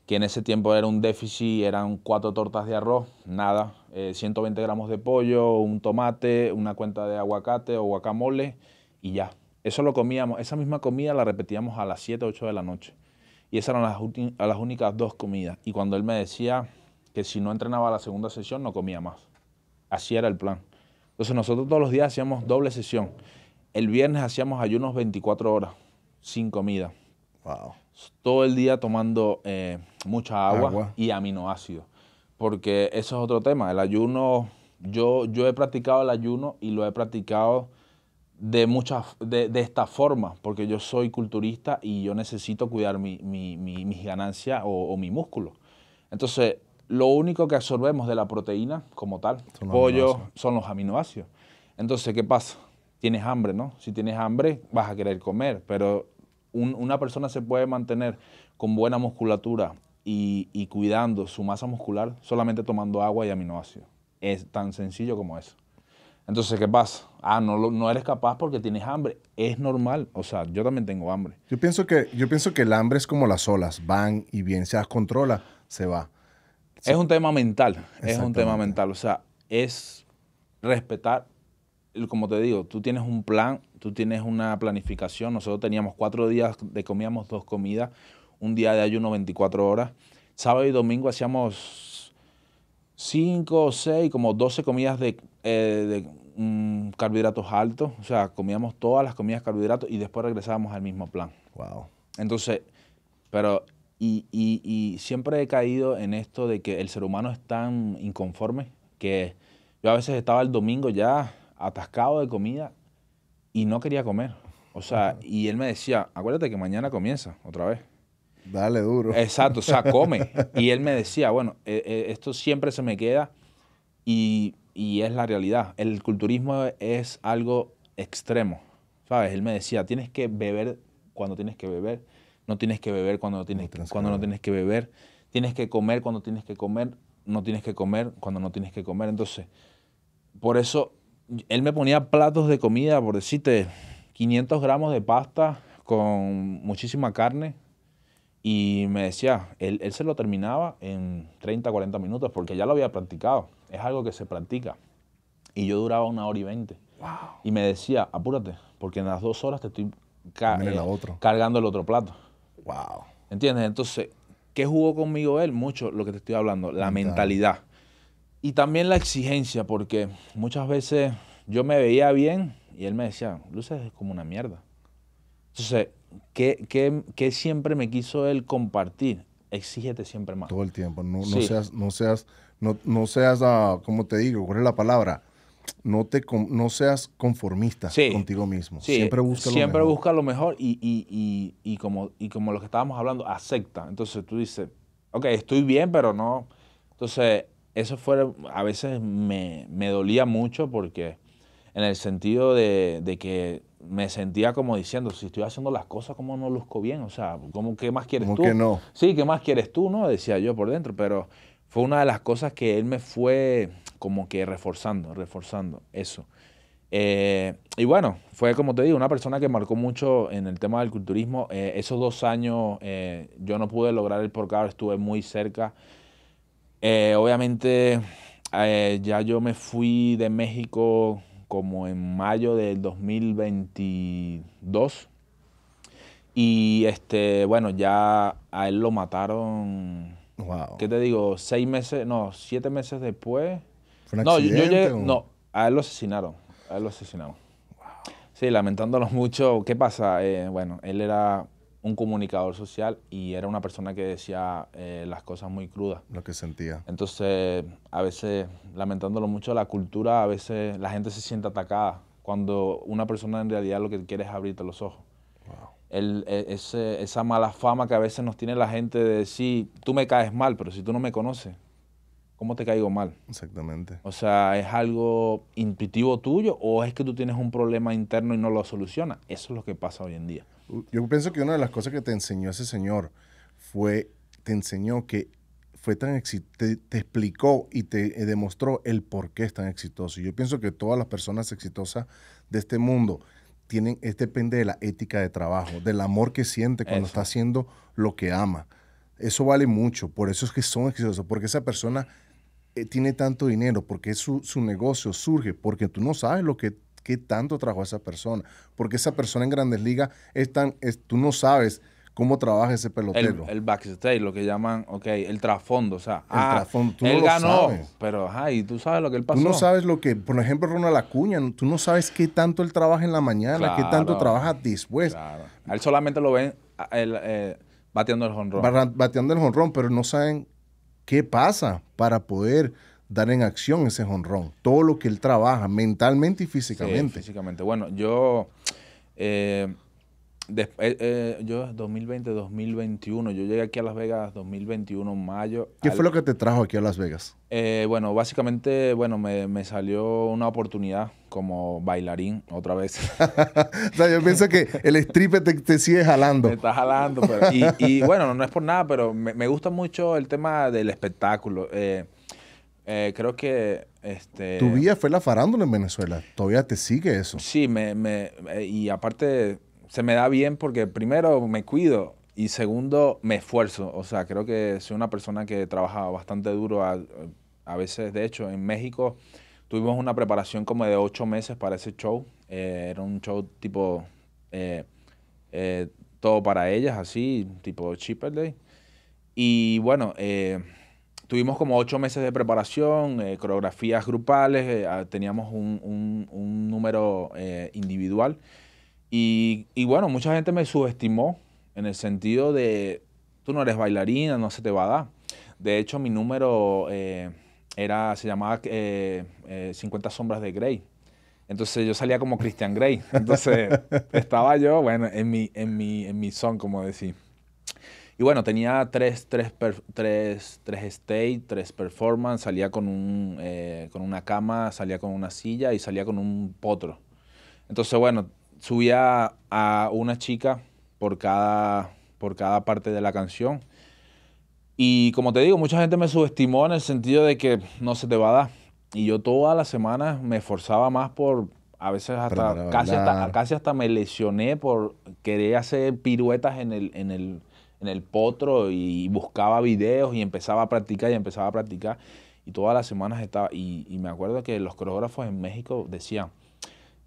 que en ese tiempo era un déficit, eran cuatro tortas de arroz, nada, eh, 120 gramos de pollo, un tomate, una cuenta de aguacate o guacamole y ya. Eso lo comíamos, esa misma comida la repetíamos a las 7, 8 de la noche. Y esas eran las únicas dos comidas. Y cuando él me decía, que si no entrenaba la segunda sesión no comía más. Así era el plan. Entonces nosotros todos los días hacíamos doble sesión. El viernes hacíamos ayunos 24 horas, sin comida. Wow. Todo el día tomando eh, mucha agua, y aminoácidos. Porque eso es otro tema. El ayuno, yo, yo he practicado el ayuno y lo he practicado de, muchas, de, esta forma, porque yo soy culturista y yo necesito cuidar mis ganancias o, o mi músculo. Entonces, lo único que absorbemos de la proteína como tal, pollo, son los aminoácidos. Entonces, ¿qué pasa? Tienes hambre, ¿no? Si tienes hambre, vas a querer comer, pero una persona se puede mantener con buena musculatura y, cuidando su masa muscular solamente tomando agua y aminoácidos. Es tan sencillo como eso. Entonces, ¿qué pasa? Ah, no, no eres capaz porque tienes hambre. Es normal. O sea, yo también tengo hambre. Yo pienso que, yo pienso que el hambre es como las olas. Van y bien. Se las controla, se va. Es un tema mental, es un tema mental. O sea, es respetar, como te digo, tú tienes un plan, tú tienes una planificación. Nosotros teníamos cuatro días de comíamos dos comidas, un día de ayuno 24 horas. Sábado y domingo hacíamos cinco o seis, como 12 comidas de, eh, de mm, carbohidratos altos. O sea, comíamos todas las comidas carbohidratos y después regresábamos al mismo plan. Wow. Entonces, pero y, y, siempre he caído en esto de que el ser humano es tan inconforme que yo a veces estaba el domingo ya atascado de comida y no quería comer. O sea, y él me decía, acuérdate que mañana comienza otra vez. Dale duro. Exacto, o sea, [laughs] come. y él me decía, bueno, eh, eh, esto siempre se me queda y, y es la realidad. El culturismo es algo extremo, ¿sabes? Él me decía, tienes que beber cuando tienes que beber no tienes que beber cuando no tienes, cuando que no tienes que beber, tienes que comer cuando tienes que comer, no tienes que comer cuando no tienes que comer. Entonces, por eso él me ponía platos de comida, por decirte, 500 gramos de pasta con muchísima carne y me decía, él, se lo terminaba en 30, 40 minutos porque ya lo había practicado, es algo que se practica. Y yo duraba una hora y veinte. Y me decía, apúrate, porque en las dos horas te estoy eh, cargando el otro plato. Wow. ¿Entiendes? Entonces, ¿qué jugó conmigo él? Mucho lo que te estoy hablando, la mentalidad. Y también la exigencia, porque muchas veces yo me veía bien y él me decía, luces es como una mierda. Entonces, ¿qué, siempre me quiso él compartir? Exígete siempre más. Todo el tiempo, no, seas, no seas, no, seas, ah, ¿cómo te digo? ¿Cuál es la palabra? no, te, no seas conformista contigo mismo. siempre busca lo siempre busca lo mejor y, como, y como lo que estábamos hablando, acepta. Entonces tú dices, ok, estoy bien, pero no. Entonces, eso fue, a veces me, dolía mucho porque en el sentido de, que me sentía como diciendo, si estoy haciendo las cosas, ¿cómo no luzco bien? O sea, ¿cómo, ¿qué más quieres tú? Que no. Sí, ¿qué más quieres tú? No, decía yo por dentro, pero fue una de las cosas que él me fue como que reforzando, reforzando eso. Eh, y bueno, fue como te digo, una persona que marcó mucho en el tema del culturismo. Eh, esos dos años eh, yo no pude lograr el porcador, estuve muy cerca. obviamente ya yo me fui de México como en mayo del 2022. Y este, bueno, ya a él lo mataron Wow. ¿Qué te digo? Seis meses, no, siete meses después. ¿Fue no, yo no, a él lo asesinaron. A él lo asesinaron. Sí, lamentándolo [laughs] mucho. ¿Qué pasa? Eh, bueno, él era un comunicador social y era una persona que decía eh, las cosas muy crudas. Lo que sentía. Entonces, a veces, lamentándolo mucho, la cultura, a veces la gente se siente atacada cuando una persona en realidad lo que quiere es abrirte los ojos. Wow el, e, esa mala fama que a veces nos tiene la gente de decir, tú me caes mal, pero si tú no me conoces, ¿cómo te caigo mal? Exactamente. O sea, ¿es algo intuitivo tuyo o es que tú tienes un problema interno y no lo solucionas? Eso es lo que pasa hoy en día. Yo pienso que una de las cosas que te enseñó ese señor fue, te enseñó que fue tan exitoso, te, explicó y te eh, demostró el por qué es tan exitoso. Yo pienso que todas las personas exitosas de este mundo depende de la ética de trabajo, del amor que siente cuando está haciendo lo que ama. Eso vale mucho, por eso es que son exitosos, porque esa persona eh, tiene tanto dinero, porque su, negocio surge, porque tú no sabes lo que, qué tanto trajo esa persona, porque esa persona en grandes ligas es tan, es, tú no sabes cómo trabaja ese pelotero. El, backstage, lo que llaman, ok, el trasfondo, o sea, el ah, trasfondo, él ganó, pero ajá, y tú sabes lo que él pasó. Tú no sabes lo que, por ejemplo, Ronald Acuña, tú no sabes qué tanto él trabaja en la mañana, qué tanto trabaja después. él solamente lo ven eh, bateando el jonrón. Bateando el jonrón, pero no saben qué pasa para poder dar en acción ese jonrón. Todo lo que él trabaja mentalmente y físicamente. físicamente. Bueno, yo... Eh, Después, eh, eh, yo 2020, 2021, yo llegué aquí a Las Vegas 2021, mayo. ¿Qué fue lo que te trajo aquí a Las Vegas? Eh, bueno, básicamente, bueno, me, salió una oportunidad como bailarín otra vez. [laughs] o sea, yo pienso que el strip te, sigue jalando. te está jalando, pero... Y, bueno, no, es por nada, pero me, gusta mucho el tema del espectáculo. creo que... Este, tu vida fue la farándula en Venezuela. Todavía te sigue eso. Sí, me, y aparte se me da bien porque primero me cuido y segundo me esfuerzo. O sea, creo que soy una persona que trabaja bastante duro. A, veces, de hecho, en México tuvimos una preparación como de ocho meses para ese show. Eh, era un show tipo eh, eh, todo para ellas, así, tipo Cheaper Day. Y bueno, tuvimos como ocho meses de preparación, coreografías grupales, teníamos un, número individual y, y bueno, mucha gente me subestimó en el sentido de, tú no eres bailarina, no se te va a dar. De hecho, mi número eh, era, se llamaba 50 eh, eh, sombras de Grey. Entonces yo salía como Christian Grey. [laughs] Entonces estaba yo, bueno, en mi, en mi, en mi son, como decir. Y bueno, tenía tres, tres, per, tres, stage, tres performance, salía con, un, con una cama, salía con una silla y salía con un potro. Entonces, bueno, subía a una chica por cada, por cada parte de la canción. Y como te digo, mucha gente me subestimó en el sentido de que no se te va a dar. Y yo toda la semana me esforzaba más por, a veces hasta, casi hasta, me lesioné por querer hacer piruetas en el, potro y buscaba videos y empezaba a practicar y empezaba a practicar. Y todas las semanas estaba, y, y me acuerdo que los coreógrafos en México decían,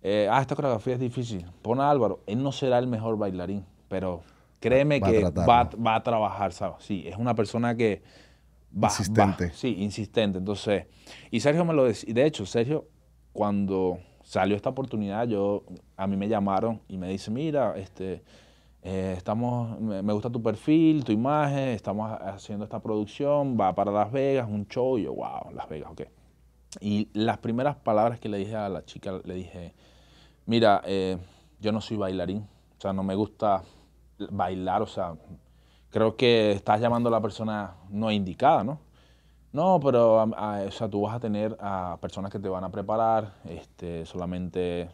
eh, ah, esta coreografía es difícil, pon a Álvaro, él no será el mejor bailarín, pero créeme que va, a trabajar, ¿sabes? Sí, es una persona que va. Insistente. sí, insistente. Entonces, y Sergio me lo decía, de hecho, Sergio, cuando salió esta oportunidad, yo, a mí me llamaron y me dice, mira, este, eh, estamos, me gusta tu perfil, tu imagen, estamos haciendo esta producción, va para Las Vegas, un show, yo, wow, Las Vegas, ok. Y las primeras palabras que le dije a la chica, le dije, Mira, eh, yo no soy bailarín, o sea, no me gusta bailar, o sea, creo que estás llamando a la persona no indicada, ¿no? No, pero o sea, tú vas a tener a personas que te van a preparar, este, solamente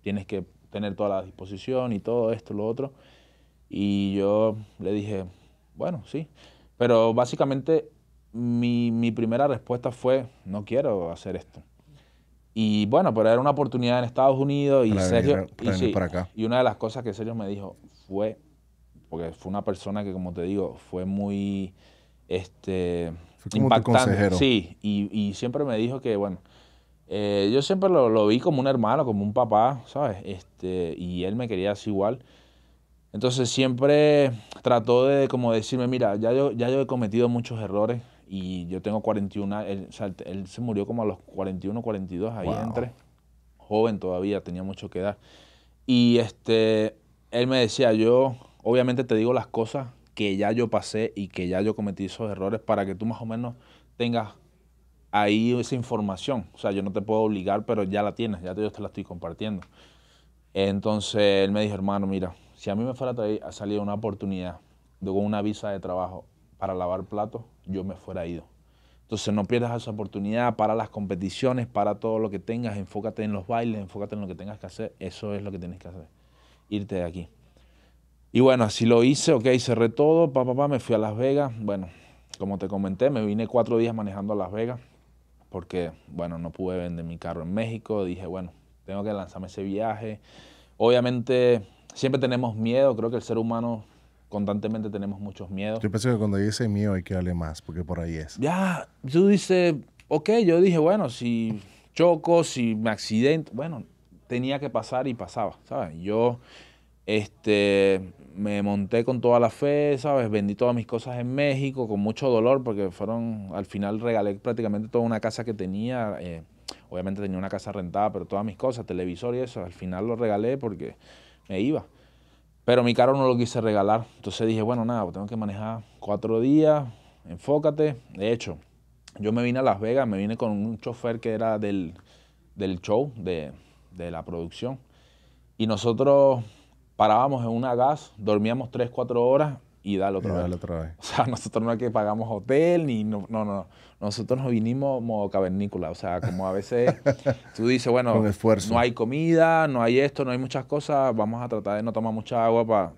tienes que tener toda la disposición y todo esto, lo otro. Y yo le dije, bueno, sí, pero básicamente mi primera respuesta fue, no quiero hacer esto. Y bueno, pero era una oportunidad en Estados Unidos y Sergio. y, y una de las cosas que Sergio me dijo fue, porque fue una persona que, como te digo, fue muy este, impactante. Sí, y, siempre me dijo que, bueno, eh, yo siempre lo, vi como un hermano, como un papá, ¿sabes? Este, y él me quería así igual. Entonces siempre trató de como decirme, mira, ya yo, ya yo he cometido muchos errores, y yo tengo 41, él, o sea, él se murió como a los 41, 42, ahí entre, joven todavía, tenía mucho que dar. Y este, él me decía, yo obviamente te digo las cosas que ya yo pasé y que ya yo cometí esos errores para que tú más o menos tengas ahí esa información. O sea, yo no te puedo obligar, pero ya la tienes, ya te, yo te la estoy compartiendo. Entonces él me dijo, hermano, mira, si a mí me fuera a, salir una oportunidad de una visa de trabajo para lavar platos, yo me fuera ido. Entonces no pierdas esa oportunidad, para las competiciones, para todo lo que tengas, enfócate en los bailes, enfócate en lo que tengas que hacer, eso es lo que tienes que hacer, irte de aquí. Y bueno, así lo hice, ok, cerré todo, papá, papá, me fui a Las Vegas, bueno, como te comenté, me vine cuatro días manejando a Las Vegas, porque, bueno, no pude vender mi carro en México, dije, bueno, tengo que lanzarme ese viaje. Obviamente, siempre tenemos miedo, creo que el ser humano constantemente tenemos muchos miedos. Yo pienso que cuando ese miedo hay que darle más, porque por ahí es. Ya, tú dices, ok, yo dije, bueno, si choco, si me accidento, bueno, tenía que pasar y pasaba, ¿sabes? Yo este, me monté con toda la fe, ¿sabes? Vendí todas mis cosas en México con mucho dolor porque fueron, al final regalé prácticamente toda una casa que tenía. Eh, obviamente tenía una casa rentada, pero todas mis cosas, televisor y eso, al final lo regalé porque me iba. Pero mi carro no lo quise regalar. Entonces dije, bueno, nada, tengo que manejar cuatro días, enfócate. De hecho, yo me vine a Las Vegas, me vine con un chofer que era del, show, de, la producción. Y nosotros parábamos en una gas, dormíamos tres, cuatro horas y dale otra, vez. otra [laughs] O sea, nosotros no es que pagamos hotel, ni no, no, no. Nosotros nos vinimos modo cavernícola. O sea, como a veces tú dices, bueno, no hay comida, no hay esto, no hay muchas cosas, vamos a tratar de no tomar mucha agua para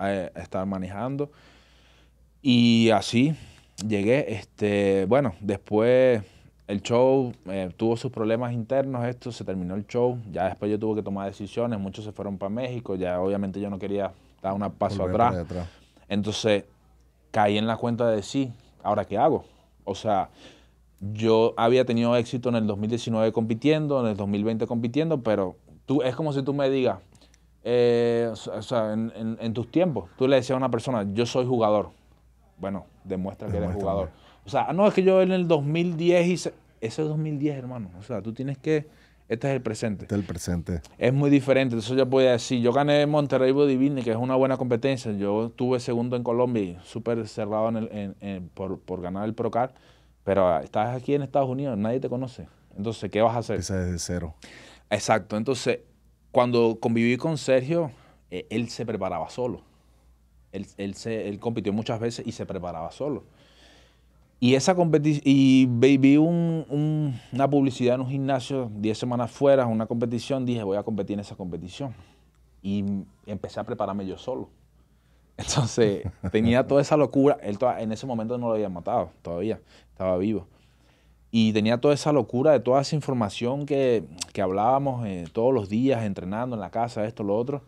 eh, estar manejando. Y así llegué. Este, bueno, después el show eh, tuvo sus problemas internos, esto, se terminó el show, ya después yo tuve que tomar decisiones, muchos se fueron para México, ya obviamente yo no quería dar un paso atrás. Entonces caí en la cuenta de sí, ¿ahora qué hago? O sea, yo había tenido éxito en el 2019 compitiendo, en el 2020 compitiendo, pero tú, es como si tú me digas, eh, o sea, en, tus tiempos, tú le decías a una persona, yo soy jugador. Bueno, demuestra, que eres jugador. O sea, no, es que yo en el 2010 hice... Ese 2010, hermano. O sea, tú tienes que este es el presente. Este es el presente. Es muy diferente. Entonces yo podía decir, yo gané Monterrey Bodybuilding, que es una buena competencia. Yo tuve segundo en Colombia súper cerrado en en, por, ganar el Procar. Pero ah, estás aquí en Estados Unidos, nadie te conoce. Entonces, ¿qué vas a hacer? desde cero. Exacto. Entonces, cuando conviví con Sergio, e, él se preparaba solo. Él, él compitió muchas veces y se preparaba solo. Y, esa y vi un, un, una publicidad en un gimnasio 10 semanas fuera, una competición, dije voy a competir en esa competición. Y empecé a prepararme yo solo. [laughs] Entonces tenía toda esa locura, él en ese momento no lo había matado todavía, estaba vivo. Y tenía toda esa locura de toda esa información que, que hablábamos eh, todos los días, entrenando en la casa, esto, lo otro.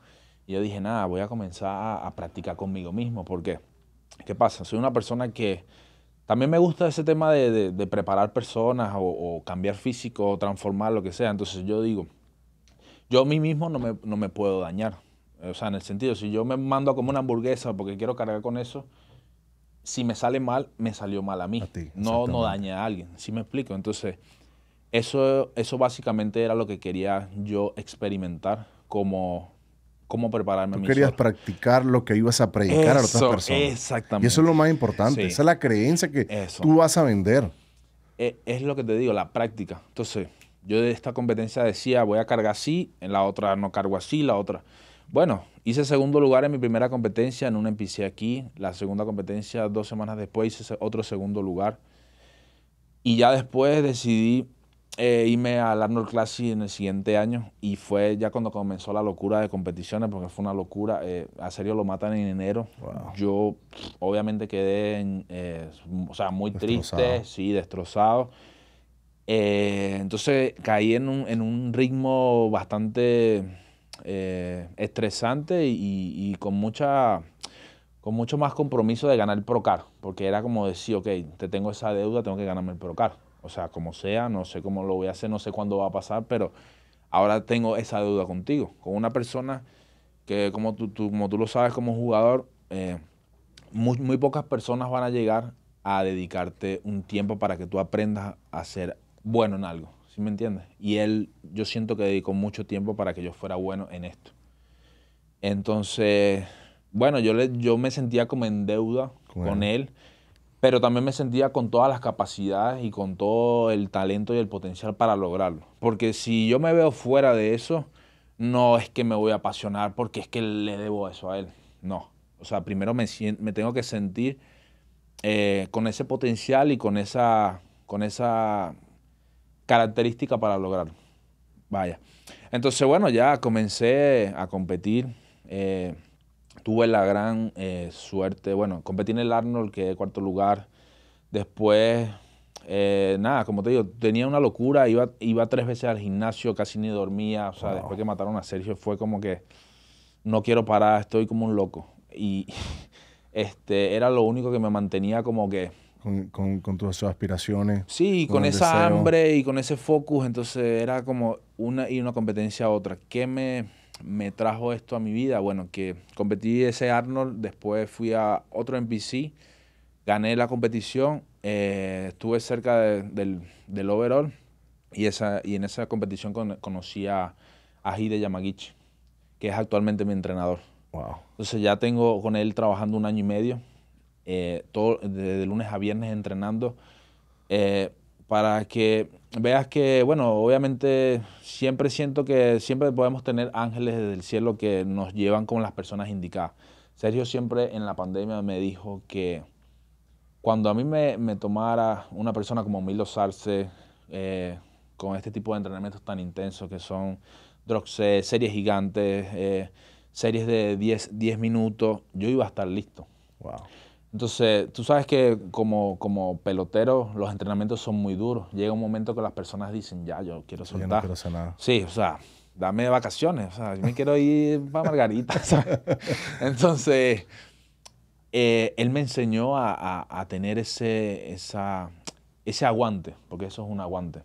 Y yo dije, nada, voy a comenzar a, a practicar conmigo mismo, porque, ¿qué pasa? Soy una persona que también me gusta ese tema de, preparar personas o, cambiar físico o transformar lo que sea. Entonces yo digo, yo a mí mismo no me, puedo dañar. O sea, en el sentido, si yo me mando como una hamburguesa porque quiero cargar con eso, si me sale mal, me salió mal a mí. no, no dañé a alguien. ¿Sí me explico? Entonces, eso, eso básicamente era lo que quería yo experimentar como cómo prepararme. Tú querías practicar lo que ibas a predicar eso, a otras personas. Exactamente. Y eso es lo más importante. Esa es la creencia que tú vas a vender. Es, es, lo que te digo, la práctica. Entonces, yo de esta competencia decía, voy a cargar así, en la otra no cargo así, la otra. Bueno, hice segundo lugar en mi primera competencia, en una empecé aquí. La segunda competencia, dos semanas después, hice otro segundo lugar. Y ya después decidí eh, irme al Arnold Classic en el siguiente año y fue ya cuando comenzó la locura de competiciones, porque fue una locura. Eh, a serio lo matan en enero. Yo obviamente quedé eh, o sea, muy triste, sí, destrozado. Eh, entonces caí en un, en un ritmo bastante estresante y, y, con mucha con mucho más compromiso de ganar el Procar, porque era como decir, ok, te tengo esa deuda, tengo que ganarme el Procar. O sea, como sea, no sé cómo lo voy a hacer, no sé cuándo va a pasar, pero ahora tengo esa deuda contigo, con una persona que como tú, lo sabes como jugador, eh, muy, pocas personas van a llegar a dedicarte un tiempo para que tú aprendas a ser bueno en algo, ¿sí me entiendes? Y él, yo siento que dedicó mucho tiempo para que yo fuera bueno en esto. Entonces, bueno, yo, le, yo me sentía como en deuda con él pero también me sentía con todas las capacidades y con todo el talento y el potencial para lograrlo. Porque si yo me veo fuera de eso, no es que me voy a apasionar porque es que le debo eso a él. No. O sea, primero me, tengo que sentir eh, con ese potencial y con esa, con esa característica para lograrlo. Vaya. Entonces, bueno, ya comencé a competir. Eh, tuve la gran eh, suerte, bueno, competí en el Arnold, que cuarto lugar. Después, eh, nada, como te digo, tenía una locura, iba, iba tres veces al gimnasio, casi ni dormía. O sea, después que mataron a Sergio fue como que no quiero parar, estoy como un loco. Y [laughs] este era lo único que me mantenía como que... Con, con, con aspiraciones. Sí, con, esa hambre y con ese focus. Entonces era como una y una competencia a otra. ¿Qué me me trajo esto a mi vida? Bueno, que competí ese Arnold, después fui a otro NPC, gané la competición, eh, estuve cerca del, del, overall y, esa, y en esa competición conocí a, Hide Yamaguchi, que es actualmente mi entrenador. Entonces ya tengo con él trabajando un año y medio, eh, todo, de, lunes a viernes entrenando, eh, para que veas que, bueno, obviamente siempre siento que siempre podemos tener ángeles desde el cielo que nos llevan con las personas indicadas. Sergio siempre en la pandemia me dijo que cuando a mí me, me tomara una persona como Milo Sarce, eh, con este tipo de entrenamientos tan intensos que son drops, series gigantes, eh, series de 10, 10 minutos, yo iba a estar listo. Wow. Entonces, tú sabes que como, pelotero los entrenamientos son muy duros. Llega un momento que las personas dicen, ya, yo quiero soltar. Yo Sí, o sea, dame vacaciones. O sea, yo me quiero ir para Margarita. [laughs] [laughs] Entonces, eh, él me enseñó a, tener ese, esa, ese aguante, porque eso es un aguante.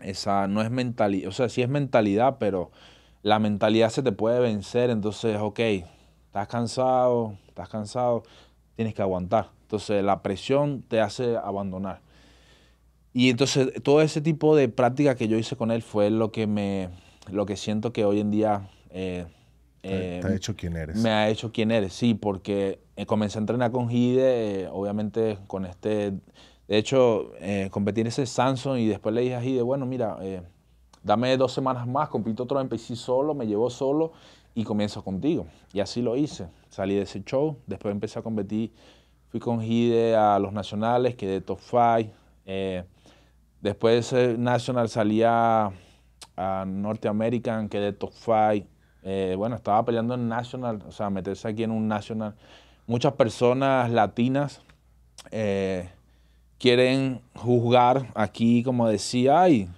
Esa no es mentalidad, o sea, sí es mentalidad, pero la mentalidad se te puede vencer. Entonces, ok, estás cansado, estás cansado tienes que aguantar. Entonces la presión te hace abandonar. Y entonces todo ese tipo de práctica que yo hice con él fue lo que me, lo que siento que hoy en día... Eh, eh ha hecho quien eres. Me ha hecho quien eres, sí, porque eh, comencé a entrenar con Gide, eh, obviamente con este... De hecho, competí en ese Samsung y después le dije a Hide, bueno, mira, dame dos semanas más, compito otro MPC solo, me llevo solo y comienzo contigo. Y así lo hice. Salí de ese show, después empecé a competir, fui con Gide a los nacionales, quedé top 5. Eh, después después ese National salí a North American, quedé top 5. Eh, bueno, estaba peleando en National, o sea, meterse aquí en un National. Muchas personas latinas eh, quieren juzgar aquí como decía, ay,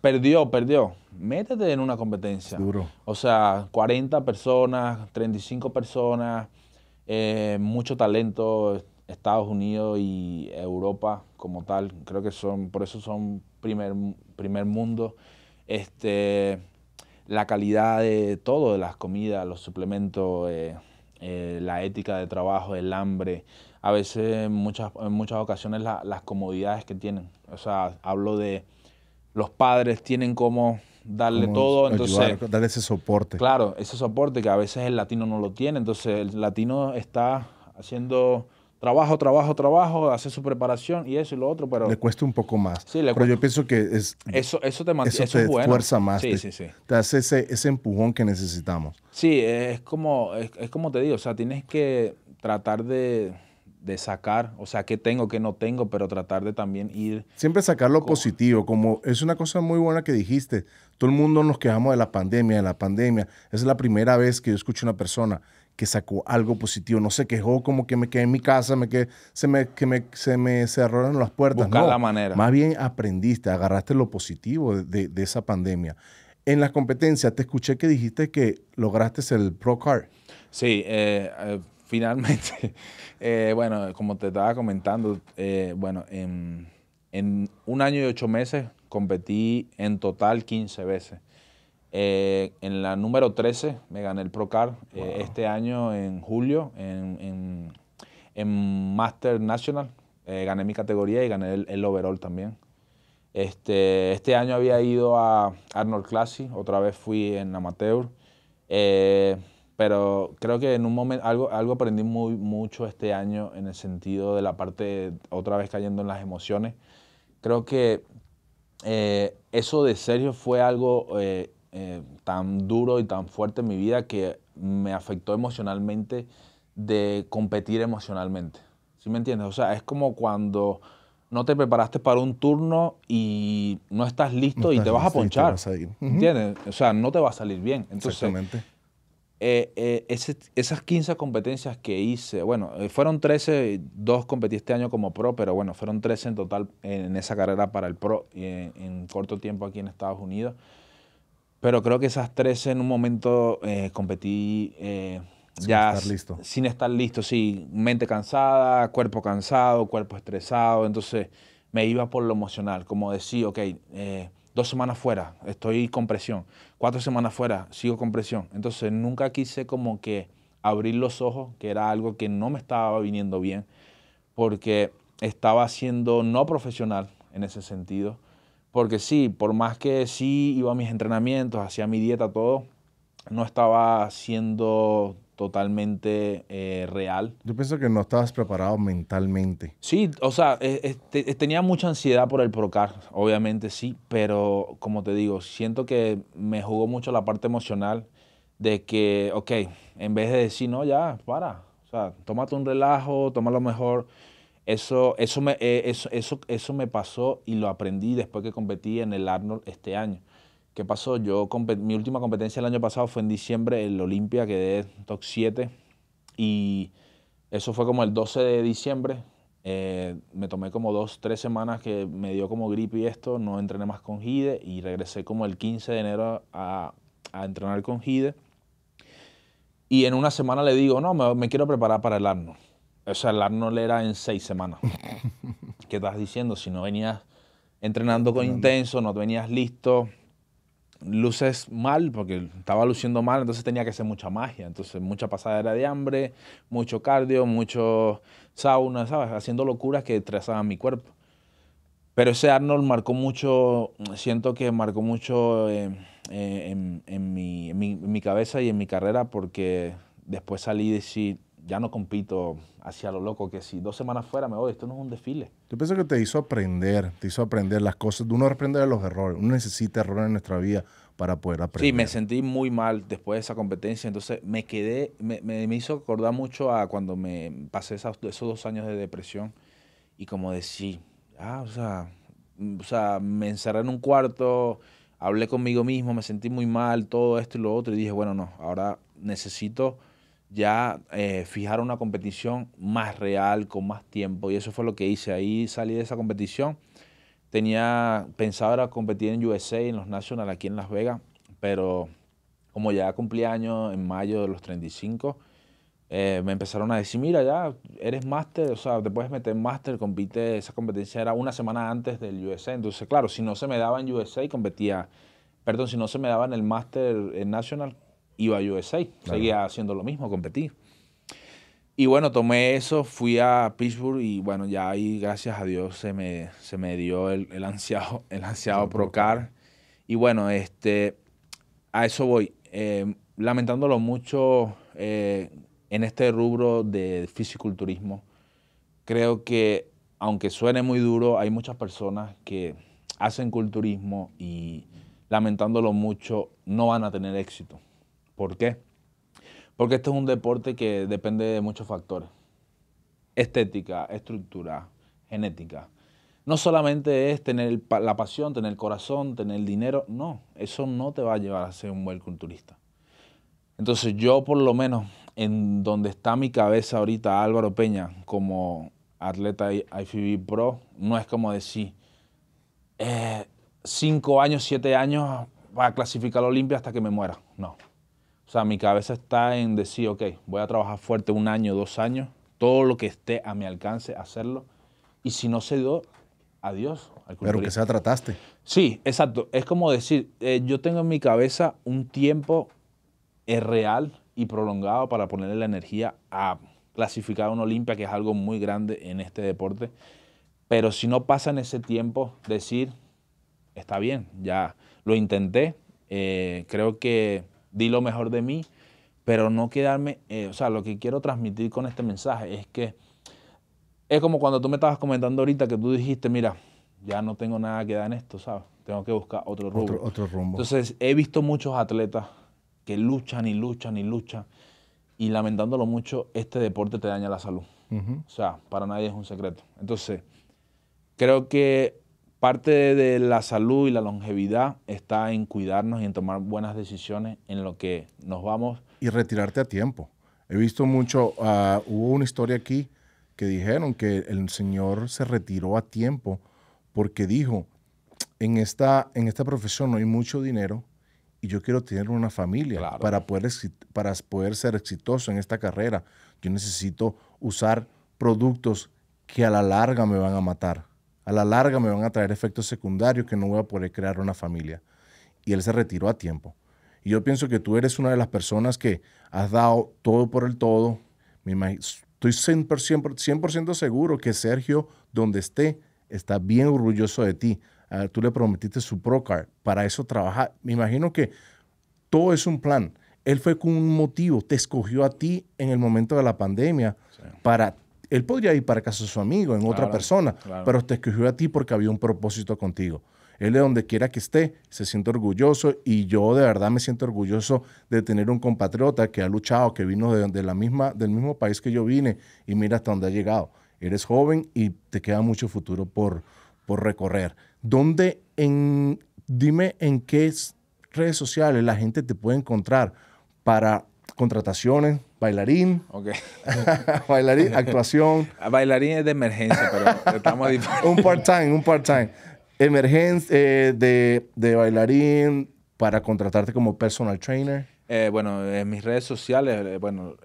perdió, perdió métete en una competencia. Duro. O sea, 40 personas, 35 personas, eh, mucho talento, Estados Unidos y Europa como tal, creo que son, por eso son primer, primer mundo. Este, la calidad de todo, de las comidas, los suplementos, eh, eh, la ética de trabajo, el hambre, a veces en muchas, en muchas ocasiones las comodidades que tienen. O sea, hablo de los padres tienen como darle todo. Entonces, darle ese soporte. Claro, ese soporte que a veces el latino no lo tiene. Entonces el latino está haciendo trabajo, trabajo, trabajo, hace su preparación y eso y lo otro, pero... Le cuesta un poco más. Sí, le cuesta. Pero yo pienso que es, eso, eso te, mantiene, eso te más. Sí, sí, sí. Te hace ese, ese, empujón que necesitamos. Sí, es como, es como te digo, o sea, tienes que tratar de de sacar, o sea, qué tengo, qué no tengo, pero tratar de también ir... Siempre sacar lo positivo, como es una cosa muy buena que dijiste, todo el mundo nos quejamos de la pandemia, de la pandemia, es la primera vez que yo escucho a una persona que sacó algo positivo, no se quejó como que me quedé en mi casa, me quedé, se, me, que me, se me cerraron las puertas. Buscar la manera. Más bien aprendiste, agarraste lo positivo de, esa pandemia. En las competencias, te escuché que dijiste que lograste el Pro car. Sí, eh, eh finalmente, [laughs] eh, bueno, como te estaba comentando, eh, bueno, en, un año y ocho meses competí en total 15 veces. Eh, en la número 13 me gané el Procar este año en julio en, Master National. gané mi categoría y gané el, overall también. Este, este, año había ido a Arnold Classic, otra vez fui en amateur pero creo que en un momento algo, algo aprendí muy mucho este año en el sentido de la parte, otra vez cayendo en las emociones. Creo que eh, eso de Sergio fue algo eh, eh, tan duro y tan fuerte en mi vida que me afectó emocionalmente de competir emocionalmente. ¿Sí me entiendes? O sea, es como cuando no te preparaste para un turno y no estás listo y te vas a ponchar. ¿Entiendes? O sea, no te va a salir bien. Entonces, Exactamente. Eh, eh, esas 15 competencias que hice, bueno, eh, fueron 13, dos competí este año como pro, pero bueno, fueron 13 en total en, esa carrera para el pro en, en corto tiempo aquí en Estados Unidos. Pero creo que esas 13 en un momento competí sin ya estar listo. sin estar listo, sí, mente cansada, cuerpo cansado, cuerpo estresado, entonces me iba por lo emocional, como decía, ok, dos semanas fuera, estoy con presión, cuatro semanas fuera, sigo con presión. Entonces nunca quise como que abrir los ojos, que era algo que no me estaba viniendo bien, porque estaba siendo no profesional en ese sentido, porque sí, por más que sí iba a mis entrenamientos, hacía mi dieta, todo, no estaba siendo totalmente eh, real. Yo pienso que no estabas preparado mentalmente. Sí, o sea, e, este, e, tenía mucha ansiedad por el procar, obviamente sí, pero como te digo, siento que me jugó mucho la parte emocional de que, ok, en vez de decir, no, ya, para, o sea, tómate un relajo, toma lo mejor. Eso, eso, me, eh, eso, eso, eso me pasó y lo aprendí después que competí en el Arnold este año ¿Qué pasó? Yo, mi última competencia el año pasado fue en diciembre, el Olimpia, quedé top 7 y eso fue como el 12 de diciembre. Eh, me tomé como dos, tres semanas que me dio como gripe y esto, no entrené más con Gide y regresé como el 15 de enero a, a entrenar con Gide. Y en una semana le digo, no, me, quiero preparar para el Arno. O sea, el Arno le era en seis semanas. [laughs] ¿Qué estás diciendo? Si no venías entrenando con intenso, no te venías listo, luces mal porque estaba luciendo mal, entonces tenía que hacer mucha magia. Entonces, mucha era de hambre, mucho cardio, mucho sauna, ¿sabes? Haciendo locuras que trazaban mi cuerpo. Pero ese Arnold marcó mucho, siento que marcó mucho eh, eh, en, en, mi, mi, mi cabeza y en mi carrera porque después salí de sí ya no compito hacia lo loco, que si dos semanas fuera me voy, esto no es un desfile. Yo pienso que te hizo aprender, te hizo aprender las cosas, uno aprende de los errores, uno necesita errores en nuestra vida para poder aprender. Sí, me sentí muy mal después de esa competencia, entonces me quedé, me, me, hizo acordar mucho a cuando me pasé esos, esos dos años de depresión y como decir, ah, o sea, mm, o sea, me encerré en un cuarto, hablé conmigo mismo, me sentí muy mal, todo esto y lo otro y dije, bueno, no, ahora necesito ya eh, fijar una competición más real, con más tiempo. Y eso fue lo que hice. Ahí salí de esa competición. Tenía pensado era competir en USA, en los National, aquí en Las Vegas, pero como ya cumplí años en mayo de los 35, eh, me empezaron a decir, mira, ya eres máster, o sea, te puedes meter máster, compite, esa competencia era una semana antes del USA. Entonces, claro, si no se me daba en USA, competía, perdón, si no se me daba en el máster en national, iba a USA, seguía haciendo lo mismo, competir. Y bueno, tomé eso, fui a Pittsburgh y bueno, ya ahí, gracias a Dios, se me, se me dio el, el ansiado, [laughs] el ansiado Procar. Y bueno, este, a eso voy. Em, lamentándolo mucho eh, en este rubro de fisiculturismo, creo que, aunque suene muy duro, hay muchas personas que hacen culturismo y lamentándolo mucho, no van a tener éxito. ¿Por qué? Porque este es un deporte que depende de muchos factores. Estética, estructura, genética. No solamente es tener la pasión, tener el corazón, tener el dinero. No, eso no te va a llevar a ser un buen culturista. Entonces yo por lo menos en donde está mi cabeza ahorita Álvaro Peña como atleta IFB Pro, no es como decir, eh, cinco años, siete años a clasificar a la Olimpia hasta que me muera. No sea, mi cabeza está en decir, ok, voy a trabajar fuerte un año, dos años, todo lo que esté a mi alcance, hacerlo. Y si no se dio, adiós. Pero que sea trataste. Sí, exacto. Es como decir, eh, yo tengo en mi cabeza un tiempo eh, real y prolongado para ponerle la energía a clasificar a una Olimpia, que es algo muy grande en este deporte. Pero si no pasa en ese tiempo, decir, está bien, ya lo intenté. Eh, creo que di lo mejor de mí, pero no quedarme, eh, o sea, lo que quiero transmitir con este mensaje es que es como cuando tú me estabas comentando ahorita que tú dijiste, mira, ya no tengo nada que dar en esto, ¿sabes? Tengo que buscar otro rumbo. Otro, rumbo. Entonces, he visto muchos atletas que luchan y luchan y luchan y lamentándolo mucho, este deporte te daña la salud. O sea, para nadie es un secreto. Entonces, creo que Parte de la salud y la longevidad está en cuidarnos y en tomar buenas decisiones en lo que nos vamos. Y retirarte a tiempo. He visto mucho, ah, hubo una historia aquí que dijeron que el señor se retiró a tiempo porque dijo, en esta, en esta profesión no hay mucho dinero y yo quiero tener una familia para, poder, para poder ser exitoso en esta carrera. Yo necesito usar productos que a la larga me van a matar a la larga me van a traer efectos secundarios que no voy a poder crear una familia. Y él se retiró a tiempo. Y yo pienso que tú eres una de las personas que has dado todo por el todo. Estoy 100%, 100 seguro que Sergio, donde esté, está bien orgulloso de ti. Ah, tú le prometiste su procar para eso trabajar. Me imagino que todo es un plan. Él fue con un motivo, te escogió a ti en el momento de la pandemia para él podría ir para casa de su amigo, en otra persona, pero te escogió a ti porque había un propósito contigo. Él de donde quiera que esté se siente orgulloso y yo de verdad me siento orgulloso de tener un compatriota que ha luchado, que vino de, la misma, del mismo país que yo vine y mira hasta dónde ha llegado. Eres joven y te queda mucho futuro por, por recorrer. ¿Dónde en, dime en qué redes sociales la gente te puede encontrar para contrataciones, bailarín, [laughs] bailarín, actuación. Ah, bailarín es de emergencia, pero estamos [laughs] un part-time, un part-time. Emergencia eh, de, bailarín para contratarte como personal trainer. Eh, bueno, en mis redes sociales, eh, bueno,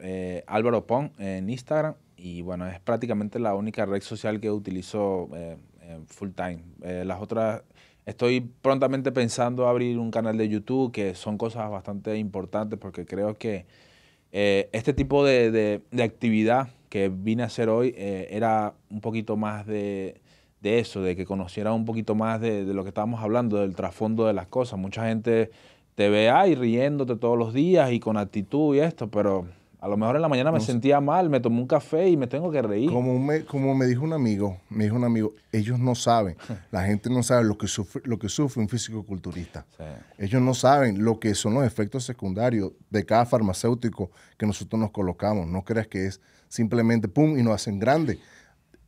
Álvaro Pong en Instagram y bueno, es prácticamente la única red social que utilizo full time. las otras Estoy prontamente pensando abrir un canal de YouTube, que son cosas bastante importantes porque creo que eh, este tipo de, actividad que vine a hacer hoy eh, era un poquito más de, de, eso, de que conociera un poquito más de, lo que estábamos hablando, del trasfondo de las cosas. Mucha gente te ve ahí riéndote todos los días y con actitud y esto, pero a lo mejor en la mañana me sentía mal, me tomé un café y me tengo que reír. Como me, como me dijo un amigo, me dijo un amigo, ellos no saben, [laughs] la gente no sabe lo que sufre, lo que sufre un físico-culturista. Ellos no saben lo que son los efectos secundarios de cada farmacéutico que nosotros nos colocamos. No creas que es simplemente pum y nos hacen grande.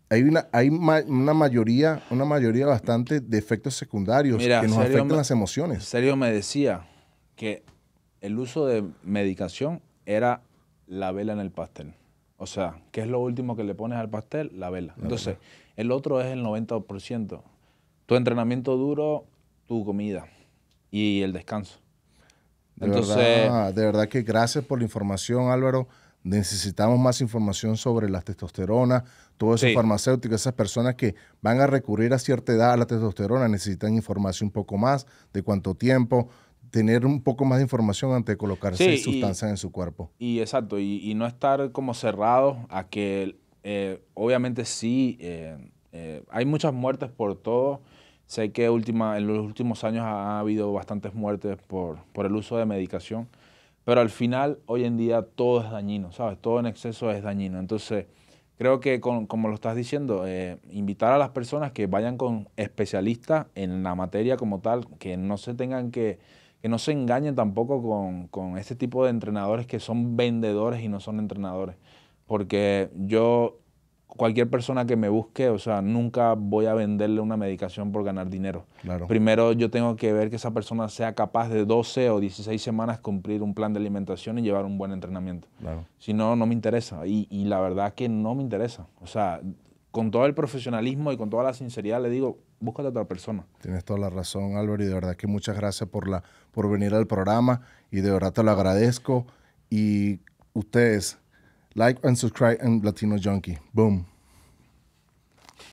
Hay una, hay una mayoría, una mayoría bastante de efectos secundarios que nos afectan las emociones. En serio me decía que el uso de medicación era la vela en el pastel. O sea, ¿qué es lo último que le pones al pastel? La vela. Entonces, el otro es el 90%. Tu entrenamiento duro, tu comida y el descanso. De Entonces, verdad, de verdad que gracias por la información, Álvaro. Necesitamos más información sobre las testosteronas, todo eso farmacéuticos, farmacéutico, esas personas que van a recurrir a cierta edad a la testosterona necesitan información un poco más de cuánto tiempo, tener un poco más de información antes de colocarse sustancias en su cuerpo. Y exacto, y, no estar como cerrado a que eh, obviamente sí, eh, eh, hay muchas muertes por todo. Sé que última, en los últimos años ha, habido bastantes muertes por, por el uso de medicación, pero al final hoy en día todo es dañino, ¿sabes? Todo en exceso es dañino. Entonces, creo que con, como lo estás diciendo, invitar a las personas que vayan con especialistas en la materia como tal, que no se tengan que que no se engañen tampoco con, este tipo de entrenadores que son vendedores y no son entrenadores. Porque yo, cualquier persona que me busque, o sea, nunca voy a venderle una medicación por ganar dinero. Primero yo tengo que ver que esa persona sea capaz de 12 o 16 semanas cumplir un plan de alimentación y llevar un buen entrenamiento. Si no, no me interesa. Y, la verdad que no me interesa. O sea, con todo el profesionalismo y con toda la sinceridad le digo, búscate a otra persona. Tienes toda la razón, Álvaro, y de verdad que muchas gracias por la por venir al programa y de verdad te lo agradezco. Y ustedes, like and subscribe en Latino Junkie. Boom.